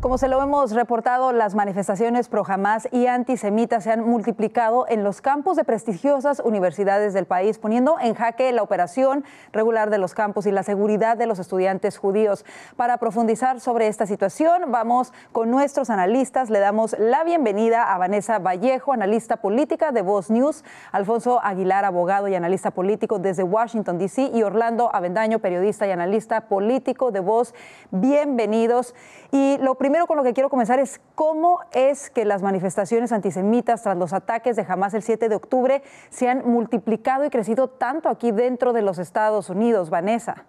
Como se lo hemos reportado, las manifestaciones pro Hamas y antisemitas se han multiplicado en los campus de prestigiosas universidades del país, poniendo en jaque la operación regular de los campus y la seguridad de los estudiantes judíos. Para profundizar sobre esta situación, vamos con nuestros analistas. Le damos la bienvenida a Vanessa Vallejo, analista política de Voz News, Alfonso Aguilar, abogado y analista político desde Washington, D.C., y Orlando Avendaño, periodista y analista político de Voz. Bienvenidos. Y lo primero con lo que quiero comenzar es cómo es que las manifestaciones antisemitas tras los ataques de Hamas el 7 de octubre se han multiplicado y crecido tanto aquí dentro de los Estados Unidos, Vanessa.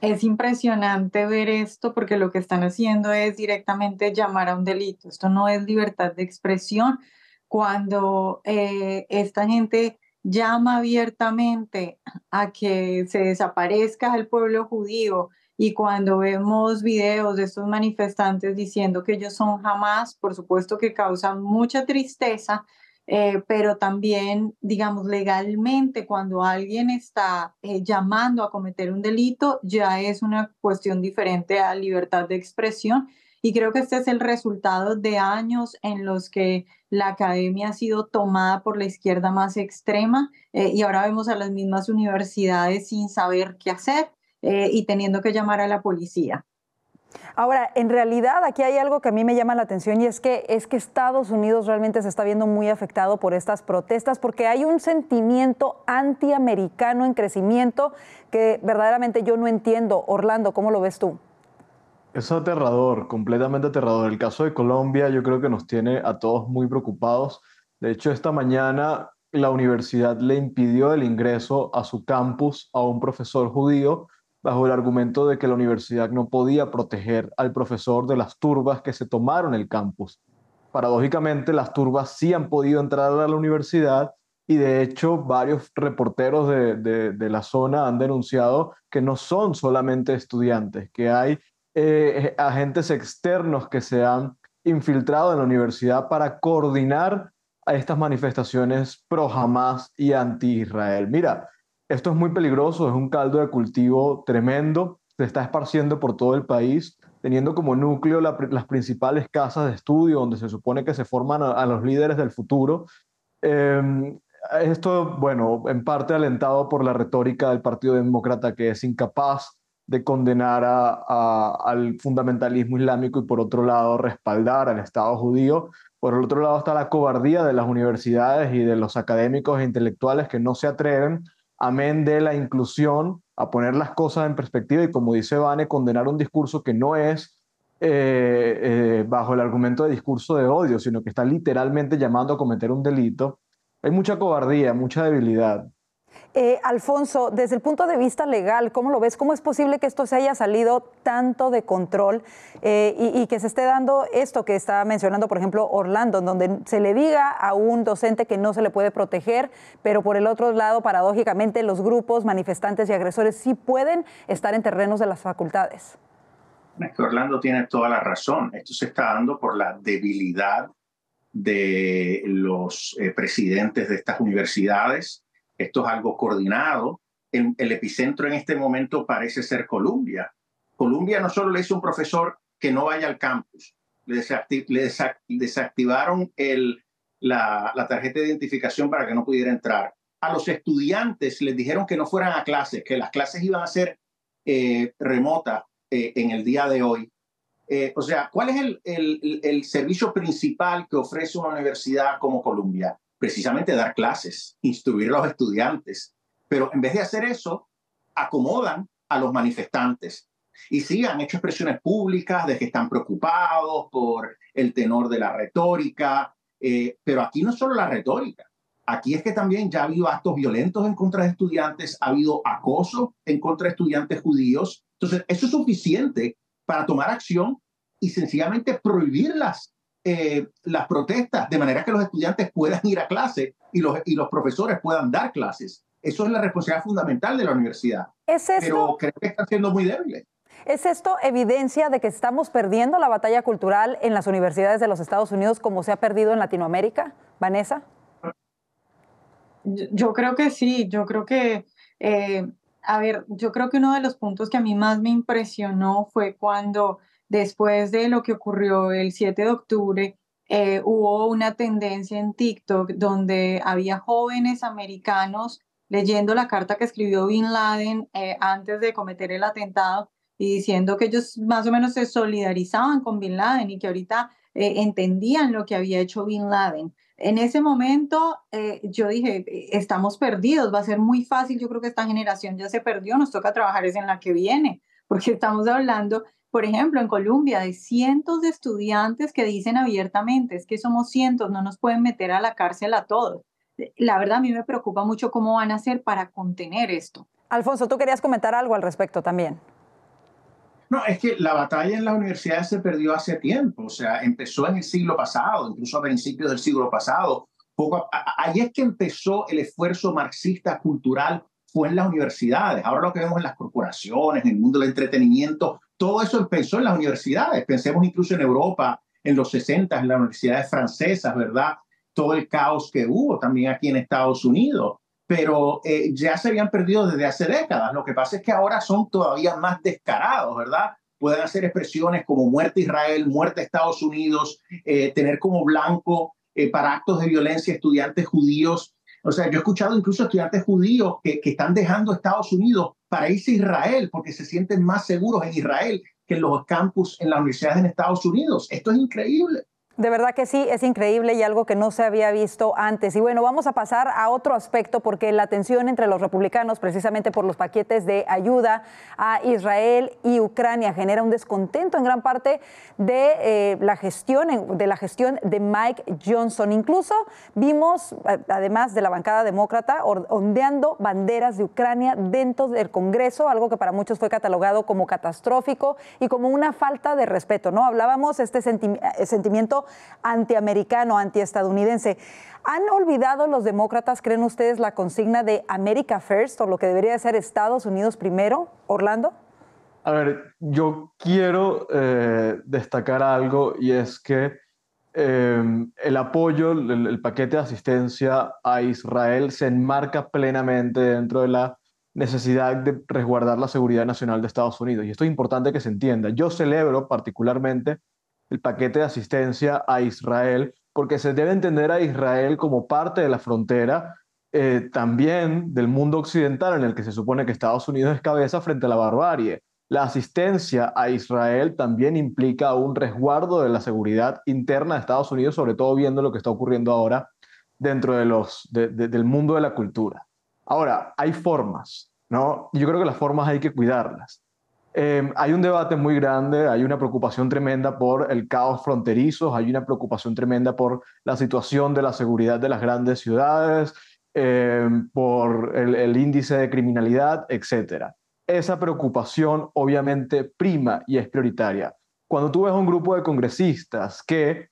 Es impresionante ver esto porque lo que están haciendo es directamente llamar a un delito. Esto no es libertad de expresión. Cuando eh, esta gente llama abiertamente a que se desaparezca el pueblo judío, y cuando vemos videos de estos manifestantes diciendo que ellos son jamás, por supuesto que causa mucha tristeza, eh, pero también, digamos, legalmente, cuando alguien está eh, llamando a cometer un delito, ya es una cuestión diferente a libertad de expresión. Y creo que este es el resultado de años en los que la academia ha sido tomada por la izquierda más extrema eh, y ahora vemos a las mismas universidades sin saber qué hacer eh, y teniendo que llamar a la policía. Ahora, en realidad aquí hay algo que a mí me llama la atención y es que es que Estados Unidos realmente se está viendo muy afectado por estas protestas porque hay un sentimiento antiamericano en crecimiento que verdaderamente yo no entiendo. Orlando, ¿cómo lo ves tú? Es aterrador, completamente aterrador. El caso de Colombia yo creo que nos tiene a todos muy preocupados. De hecho, esta mañana la universidad le impidió el ingreso a su campus a un profesor judío bajo el argumento de que la universidad no podía proteger al profesor de las turbas que se tomaron el campus. Paradójicamente, las turbas sí han podido entrar a la universidad y de hecho varios reporteros de, la zona han denunciado que no son solamente estudiantes, que hay eh, agentes externos que se han infiltrado en la universidad para coordinar a estas manifestaciones pro Hamas y anti Israel. Mira, esto es muy peligroso, es un caldo de cultivo tremendo, se está esparciendo por todo el país, teniendo como núcleo las principales casas de estudio donde se supone que se forman a, los líderes del futuro. Em, esto, bueno, en parte alentado por la retórica del Partido Demócrata que es incapaz de condenar al fundamentalismo islámico y por otro lado respaldar al Estado judío. Por el otro lado está la cobardía de las universidades y de los académicos e intelectuales que no se atreven amén de la inclusión, a poner las cosas en perspectiva y, como dice Vane, condenar un discurso que no es eh, eh, bajo el argumento de discurso de odio, sino que está literalmente llamando a cometer un delito, hay mucha cobardía, mucha debilidad. Eh, Alfonso, desde el punto de vista legal, ¿cómo lo ves? ¿Cómo es posible que esto se haya salido tanto de control eh, y, que se esté dando esto que estaba mencionando, por ejemplo, Orlando, en donde se le diga a un docente que no se le puede proteger, pero por el otro lado, paradójicamente, los grupos, manifestantes y agresores sí pueden estar en terrenos de las facultades? Es Orlando tiene toda la razón. Esto se está dando por la debilidad de los eh, presidentes de estas universidades esto es algo coordinado. El, epicentro en este momento parece ser Colombia. Colombia no solo le hizo un profesor que no vaya al campus, le, desactivaron la, tarjeta de identificación para que no pudiera entrar a los estudiantes les dijeron que no fueran a clases, que las clases iban a ser eh, remotas eh, en el día de hoy. Eh, o sea, ¿cuál es el, servicio principal que ofrece una universidad como Colombia? precisamente dar clases, instruir a los estudiantes, pero en vez de hacer eso, acomodan a los manifestantes. Y sí, han hecho expresiones públicas de que están preocupados por el tenor de la retórica, eh, pero aquí no es solo la retórica, aquí es que también ya ha habido actos violentos en contra de estudiantes, ha habido acoso en contra de estudiantes judíos, entonces eso es suficiente para tomar acción y sencillamente prohibirlas eh, las protestas de manera que los estudiantes puedan ir a clase y los, y los profesores puedan dar clases. Eso es la responsabilidad fundamental de la universidad. ¿Es Pero creo que están siendo muy débiles. ¿Es esto evidencia de que estamos perdiendo la batalla cultural en las universidades de los Estados Unidos como se ha perdido en Latinoamérica, Vanessa? Yo creo que sí, yo creo que, eh, a ver, yo creo que uno de los puntos que a mí más me impresionó fue cuando después de lo que ocurrió el 7 de octubre, eh, hubo una tendencia en TikTok donde había jóvenes americanos leyendo la carta que escribió Bin Laden eh, antes de cometer el atentado y diciendo que ellos más o menos se solidarizaban con Bin Laden y que ahorita eh, entendían lo que había hecho Bin Laden. En ese momento yo dije, estamos perdidos, va a ser muy fácil, yo creo que esta generación ya se perdió, nos toca trabajar en la que viene, porque estamos hablando por ejemplo, en Colombia, de cientos de estudiantes que dicen abiertamente, es que somos cientos, no nos pueden meter a la cárcel a todos. La verdad, a mí me preocupa mucho cómo van a hacer para contener esto. Alfonso, tú querías comentar algo al respecto también. No, es que la batalla en las universidades se perdió hace tiempo, o sea, empezó en el siglo pasado, incluso a principios del siglo pasado. Poco ahí es que empezó el esfuerzo marxista cultural, fue en las universidades. Ahora lo que vemos en las corporaciones, en el mundo del entretenimiento, todo eso empezó en las universidades. Pensemos incluso en Europa, en los 60, en las universidades francesas, ¿verdad? Todo el caos que hubo también aquí en Estados Unidos. Pero eh, ya se habían perdido desde hace décadas. Lo que pasa es que ahora son todavía más descarados, ¿verdad? Pueden hacer expresiones como muerte Israel, muerte Estados Unidos, eh, tener como blanco eh, para actos de violencia estudiantes judíos o sea, yo he escuchado incluso estudiantes judíos que, que están dejando Estados Unidos para irse a Israel porque se sienten más seguros en Israel que en los campus en las universidades en Estados Unidos. Esto es increíble. De verdad que sí, es increíble y algo que no se había visto antes. Y bueno, vamos a pasar a otro aspecto porque la tensión entre los republicanos, precisamente por los paquetes de ayuda a Israel y Ucrania, genera un descontento en gran parte de eh, la gestión de la gestión de Mike Johnson. Incluso vimos, eh, además de la bancada demócrata, ondeando banderas de Ucrania dentro del Congreso, algo que para muchos fue catalogado como catastrófico y como una falta de respeto. No hablábamos este eh, sentimiento antiamericano, antiestadounidense. ¿Han olvidado los demócratas, creen ustedes, la consigna de America First o lo que debería ser Estados Unidos primero, Orlando? A ver, yo quiero eh, destacar algo y es que em, el apoyo, el, paquete de asistencia a Israel se enmarca plenamente dentro de la necesidad de resguardar la seguridad nacional de Estados Unidos. Y esto es importante que se entienda. Yo celebro particularmente el paquete de asistencia a Israel, porque se debe entender a Israel como parte de la frontera eh, también del mundo occidental en el que se supone que Estados Unidos es cabeza frente a la barbarie. La asistencia a Israel también implica un resguardo de la seguridad interna de Estados Unidos, sobre todo viendo lo que está ocurriendo ahora dentro del mundo de la cultura. Ahora, hay formas, ¿no? Yo creo que las formas hay que cuidarlas. Em, hay un debate muy grande, hay una preocupación tremenda por el caos fronterizo, hay una preocupación tremenda por la situación de la seguridad de las grandes ciudades, em, por el, el, índice de criminalidad, etc. Esa preocupación obviamente prima y es prioritaria. Cuando tú ves un grupo de congresistas que,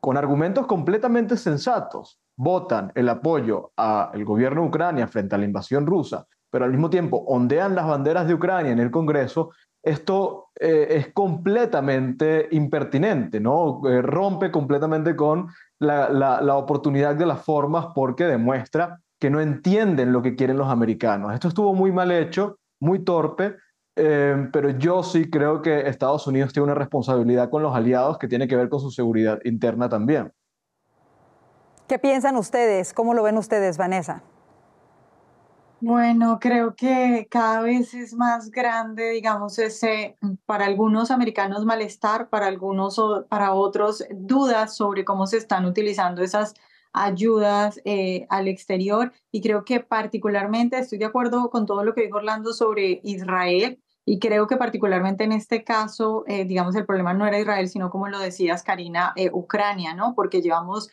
con argumentos completamente sensatos, votan el apoyo al gobierno de Ucrania frente a la invasión rusa, pero al mismo tiempo ondean las banderas de Ucrania en el Congreso, esto eh, es completamente impertinente, ¿no? Eh, rompe completamente con la, oportunidad de las formas porque demuestra que no entienden lo que quieren los americanos. Esto estuvo muy mal hecho, muy torpe, eh, pero yo sí creo que Estados Unidos tiene una responsabilidad con los aliados que tiene que ver con su seguridad interna también. ¿Qué piensan ustedes? ¿Cómo lo ven ustedes, Vanessa? Bueno, creo que cada vez es más grande, digamos, ese mm, para algunos americanos malestar, para algunos o para otros dudas sobre cómo se están utilizando esas ayudas eh, al exterior. Y creo que particularmente estoy de acuerdo con todo lo que dijo Orlando sobre Israel. Y creo que particularmente en este caso, eh, digamos, el problema no era Israel, sino como lo decías, Karina, eh, Ucrania, ¿no? Porque llevamos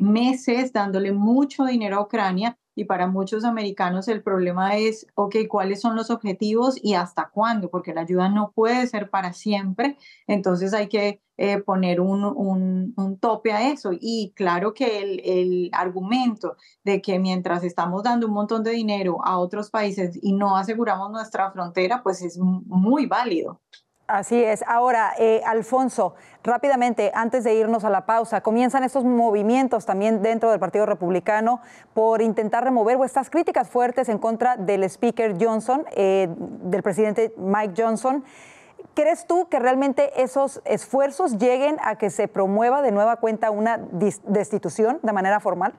meses dándole mucho dinero a Ucrania y para muchos americanos el problema es, ok, ¿cuáles son los objetivos y hasta cuándo? Porque la ayuda no puede ser para siempre, entonces hay que eh, poner un, tope a eso. Y claro que el, el, argumento de que mientras estamos dando un montón de dinero a otros países y no aseguramos nuestra frontera, pues es muy válido. Así es. Ahora, eh, Alfonso, rápidamente, antes de irnos a la pausa, comienzan estos movimientos también dentro del Partido Republicano por intentar remover estas críticas fuertes en contra del Speaker Johnson, eh, del presidente Mike Johnson. ¿Crees tú que realmente esos esfuerzos lleguen a que se promueva de nueva cuenta una destitución de manera formal?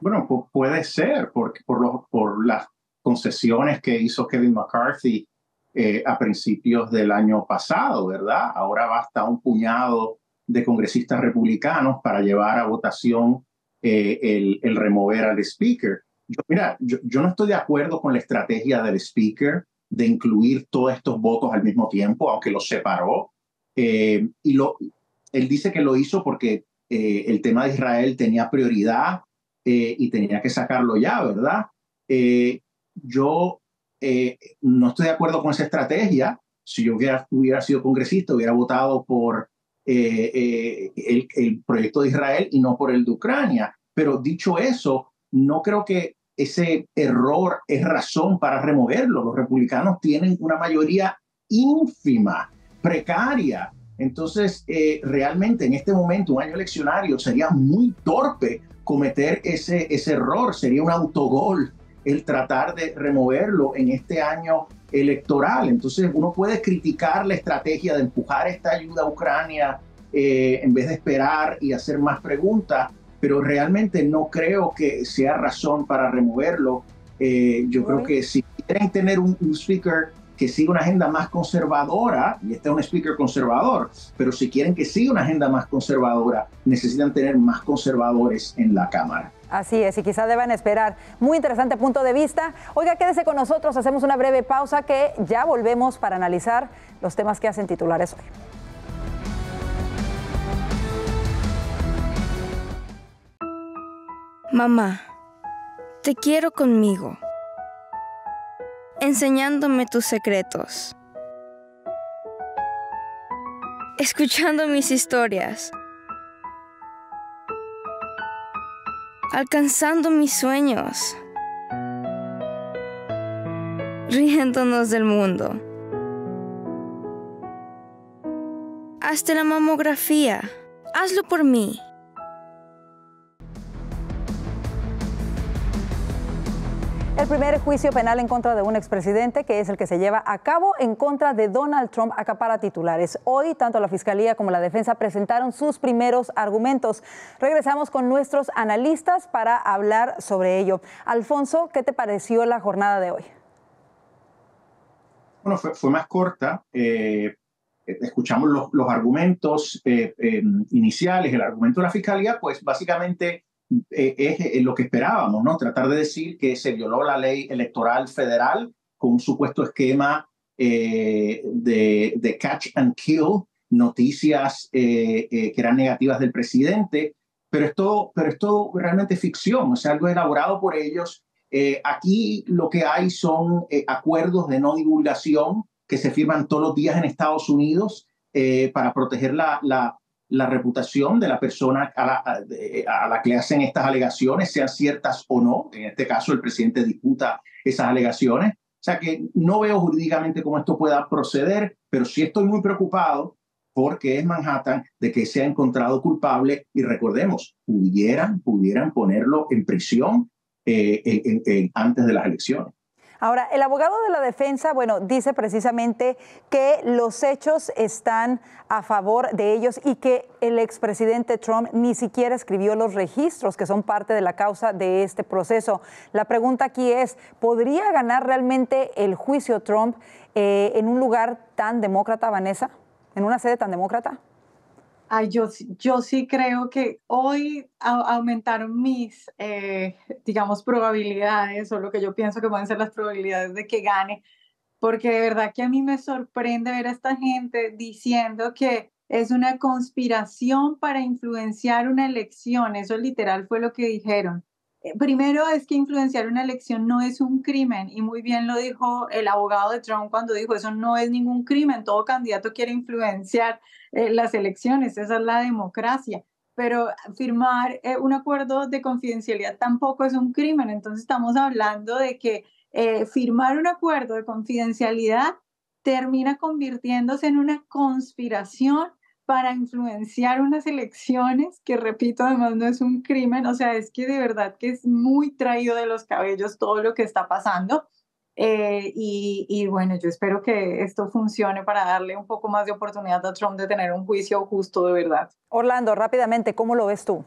Bueno, puede ser, porque por, por las concesiones que hizo Kevin McCarthy eh, a principios del año pasado, ¿verdad? Ahora basta un puñado de congresistas republicanos para llevar a votación eh, el, remover al speaker. Yo, mira, yo, no estoy de acuerdo con la estrategia del speaker de incluir todos estos votos al mismo tiempo, aunque los separó. Eh, y lo, él dice que lo hizo porque el tema de Israel tenía prioridad y tenía que sacarlo ya, ¿verdad? yo eh, no estoy de acuerdo con esa estrategia. Si yo hubiera, sido congresista, hubiera votado por eh, eh, el, proyecto de Israel y no por el de Ucrania. Pero dicho eso, no creo que ese error es razón para removerlo. Los republicanos tienen una mayoría ínfima, precaria. Entonces, realmente en este momento, un año eleccionario, sería muy torpe cometer ese, ese error, sería un autogol el tratar de removerlo en este año electoral. Entonces uno puede criticar la estrategia de empujar esta ayuda a Ucrania eh, en vez de esperar y hacer más preguntas, pero realmente no creo que sea razón para removerlo. Eh, yo creo que si quieren tener un, un speaker que siga una agenda más conservadora, y este es un speaker conservador, pero si quieren que siga una agenda más conservadora, necesitan tener más conservadores en la Cámara. Así es, y quizá deban esperar. Muy interesante punto de vista. Oiga, quédese con nosotros, hacemos una breve pausa que ya volvemos para analizar los temas que hacen titulares hoy. Mamá, te quiero conmigo, enseñándome tus secretos, escuchando mis historias alcanzando mis sueños, riéndonos del mundo. Hazte la mamografía. Hazlo por mí. primer juicio penal en contra de un expresidente, que es el que se lleva a cabo en contra de Donald Trump, acapara titulares. Hoy, tanto la Fiscalía como la Defensa presentaron sus primeros argumentos. Regresamos con nuestros analistas para hablar sobre ello. Alfonso, ¿qué te pareció la jornada de hoy? Bueno, fue, más corta. Eh, eh, escuchamos los, argumentos eh, iniciales, el argumento de la Fiscalía, pues básicamente eh, es eh, lo que esperábamos, ¿no? Tratar de decir que se violó la ley electoral federal con un supuesto esquema eh, de, catch and kill, noticias que eran negativas del presidente, pero esto, pero esto realmente es ficción, o sea, algo elaborado por ellos. aquí lo que hay son acuerdos de no divulgación que se firman todos los días en Estados Unidos para proteger la, la la reputación de la persona a la, a, que hacen estas alegaciones, sean ciertas o no. En este caso, el presidente disputa esas alegaciones. O sea que no veo jurídicamente cómo esto pueda proceder, pero sí estoy muy preocupado porque es Manhattan de que se ha encontrado culpable y recordemos, pudieran, pudieran ponerlo en prisión eh, antes de las elecciones. Ahora, el abogado de la defensa, bueno, dice precisamente que los hechos están a favor de ellos y que el expresidente Trump ni siquiera escribió los registros que son parte de la causa de este proceso. La pregunta aquí es, ¿podría ganar realmente el juicio Trump eh, en un lugar tan demócrata, Vanessa? ¿En una sede tan demócrata? Ay, yo, yo sí creo que hoy aumentaron mis, eh, digamos, probabilidades o lo que yo pienso que pueden ser las probabilidades de que gane, porque de verdad que a mí me sorprende ver a esta gente diciendo que es una conspiración para influenciar una elección. Eso literal fue lo que dijeron. Eh, primero es que influenciar una elección no es un crimen y muy bien lo dijo el abogado de Trump cuando dijo eso no es ningún crimen, todo candidato quiere influenciar eh, las elecciones, esa es la democracia, pero firmar eh, un acuerdo de confidencialidad tampoco es un crimen, entonces estamos hablando de que firmar un acuerdo de confidencialidad termina convirtiéndose en una conspiración para influenciar unas elecciones, que repito, además no es un crimen, o sea, es que de verdad que es muy traído de los cabellos todo lo que está pasando. Eh, y, bueno, yo espero que esto funcione para darle un poco más de oportunidad a Trump de tener un juicio justo de verdad. Orlando, rápidamente, ¿cómo lo ves tú?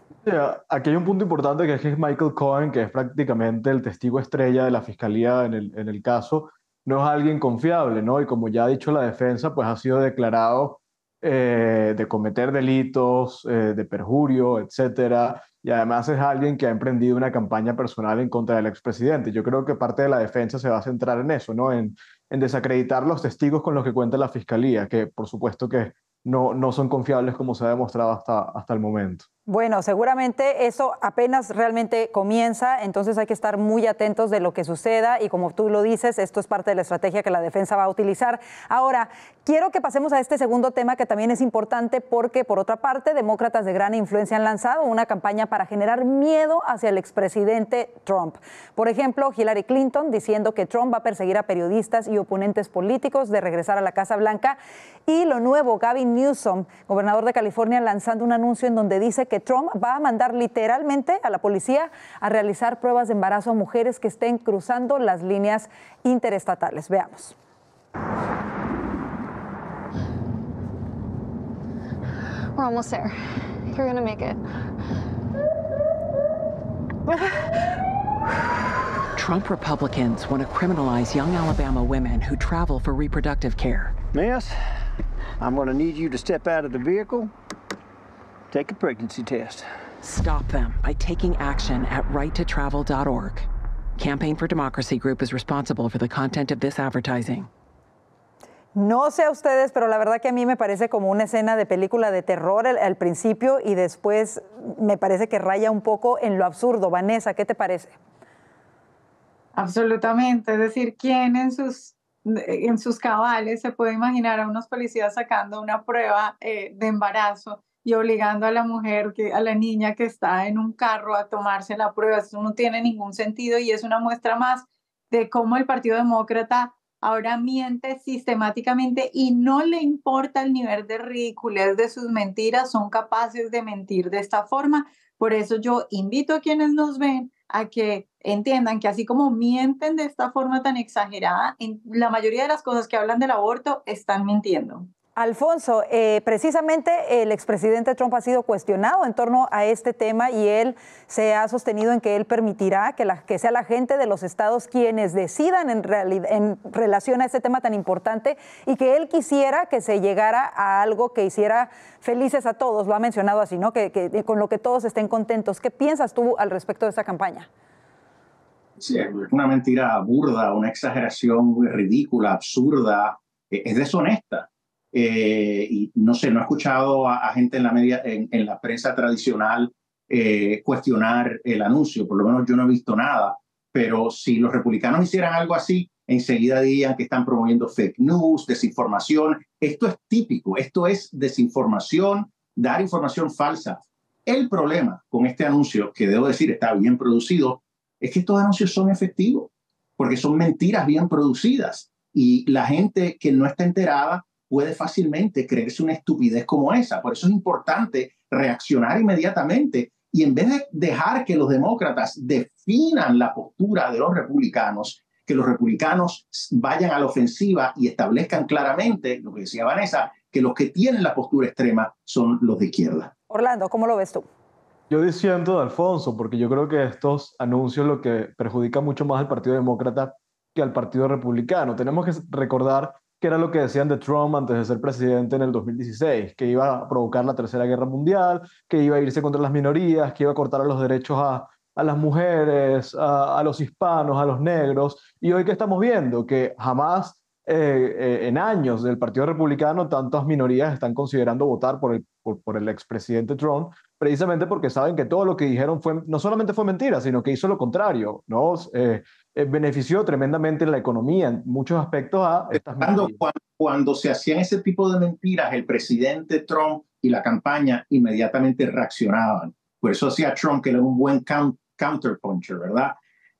aquí hay un punto importante que es Michael Cohen, que es prácticamente el testigo estrella de la fiscalía en el, en el caso, no es alguien confiable, ¿no? Y como ya ha dicho la defensa, pues ha sido declarado eh, de cometer delitos, eh, de perjurio, etcétera. Y además es alguien que ha emprendido una campaña personal en contra del expresidente. Yo creo que parte de la defensa se va a centrar en eso, ¿no? En, desacreditar los testigos con los que cuenta la fiscalía, que por supuesto que no, no son confiables como se ha demostrado hasta, hasta el momento. Bueno, seguramente eso apenas realmente comienza, entonces hay que estar muy atentos de lo que suceda y como tú lo dices, esto es parte de la estrategia que la defensa va a utilizar. Ahora, quiero que pasemos a este segundo tema que también es importante porque, por otra parte, demócratas de gran influencia han lanzado una campaña para generar miedo hacia el expresidente Trump. Por ejemplo, Hillary Clinton diciendo que Trump va a perseguir a periodistas y oponentes políticos de regresar a la Casa Blanca y lo nuevo, Gavin Newsom, gobernador de California, lanzando un anuncio en donde dice que que Trump va a mandar literalmente a la policía a realizar pruebas de embarazo a mujeres que estén cruzando las líneas interestatales. Veamos. We're almost there. You're gonna make it. Trump Republicans want to criminalize young Alabama women who travel for reproductive care. Miss, I'm gonna need you to step out of the vehicle Campaign for Democracy Group is responsible for the content of this advertising. No sé a ustedes, pero la verdad que a mí me parece como una escena de película de terror al, principio y después me parece que raya un poco en lo absurdo. Vanessa, ¿qué te parece? Absolutamente, es decir, ¿quién en sus, en sus cabales se puede imaginar a unos policías sacando una prueba eh, de embarazo y obligando a la mujer, que, a la niña que está en un carro a tomarse la prueba. Eso no tiene ningún sentido y es una muestra más de cómo el Partido Demócrata ahora miente sistemáticamente y no le importa el nivel de ridiculez de sus mentiras, son capaces de mentir de esta forma. Por eso yo invito a quienes nos ven a que entiendan que así como mienten de esta forma tan exagerada, en la mayoría de las cosas que hablan del aborto están mintiendo. Alfonso, eh, precisamente el expresidente Trump ha sido cuestionado en torno a este tema y él se ha sostenido en que él permitirá que, sea la gente de los estados quienes decidan en, relación a este tema tan importante y que él quisiera que se llegara a algo que hiciera felices a todos, lo ha mencionado así, ¿no? Que, eh, con lo que todos estén contentos. ¿Qué piensas tú al respecto de esta campaña? Sí, es una mentira burda, una exageración ridícula, absurda, eh, es deshonesta eh, y no sé, no he escuchado a, gente en la, media, en, la prensa tradicional eh, cuestionar el anuncio, por lo menos yo no he visto nada, pero si los republicanos hicieran algo así, enseguida dirían que están promoviendo fake news, desinformación. Esto es típico, esto es desinformación, dar información falsa. El problema con este anuncio, que debo decir está bien producido, es que estos anuncios son efectivos, porque son mentiras bien producidas y la gente que no está enterada puede fácilmente creerse una estupidez como esa. Por eso es importante reaccionar inmediatamente y en vez de dejar que los demócratas definan la postura de los republicanos, que los republicanos vayan a la ofensiva y establezcan claramente, lo que decía Vanessa, que los que tienen la postura extrema son los de izquierda. Orlando, ¿cómo lo ves tú? Yo diciendo de Alfonso, porque yo creo que estos anuncios lo que perjudica mucho más al Partido Demócrata que al Partido Republicano. Tenemos que recordar que era lo que decían de Trump antes de ser presidente en el 2016, que iba a provocar la Tercera Guerra Mundial, que iba a irse contra las minorías, que iba a cortar los derechos a, las mujeres, a, a, los hispanos, a los negros. Y hoy que estamos viendo que jamás eh, eh, en años del Partido Republicano tantas minorías están considerando votar por el, por, por el expresidente Trump, precisamente porque saben que todo lo que dijeron fue, no solamente fue mentira, sino que hizo lo contrario, ¿no? Eh, benefició tremendamente la economía en muchos aspectos a estas cuando, cuando, se hacían ese tipo de mentiras, el presidente Trump y la campaña inmediatamente reaccionaban. Por eso hacía Trump que era un buen counterpuncher, ¿verdad?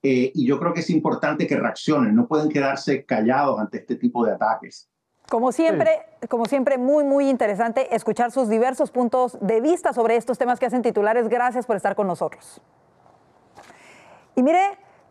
Eh, y yo creo que es importante que reaccionen, no pueden quedarse callados ante este tipo de ataques. Como siempre, como siempre, muy, muy interesante escuchar sus diversos puntos de vista sobre estos temas que hacen titulares. Gracias por estar con nosotros. Y mire,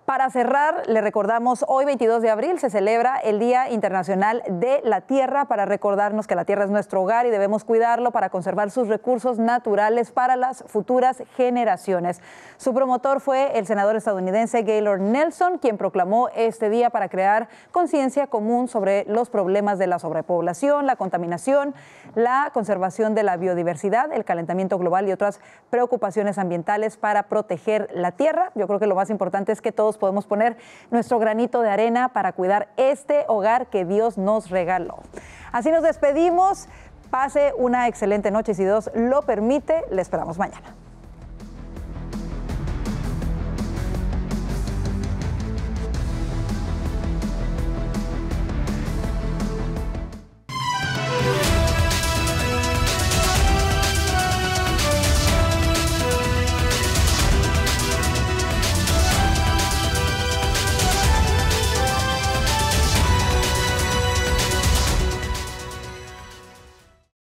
para cerrar, le recordamos, hoy 22 de abril se celebra el Día Internacional de la Tierra para recordarnos que la Tierra es nuestro hogar y debemos cuidarlo para conservar sus recursos naturales para las futuras generaciones. Su promotor fue el senador estadounidense Gaylord Nelson, quien proclamó este día para crear conciencia común sobre los problemas de la sobrepoblación, la contaminación, la conservación de la biodiversidad, el calentamiento global y otras preocupaciones ambientales para proteger la Tierra. Yo creo que lo más importante es que todos podemos poner nuestro granito de arena para cuidar este hogar que Dios nos regaló. Así nos despedimos. Pase una excelente noche y si Dios lo permite, le esperamos mañana.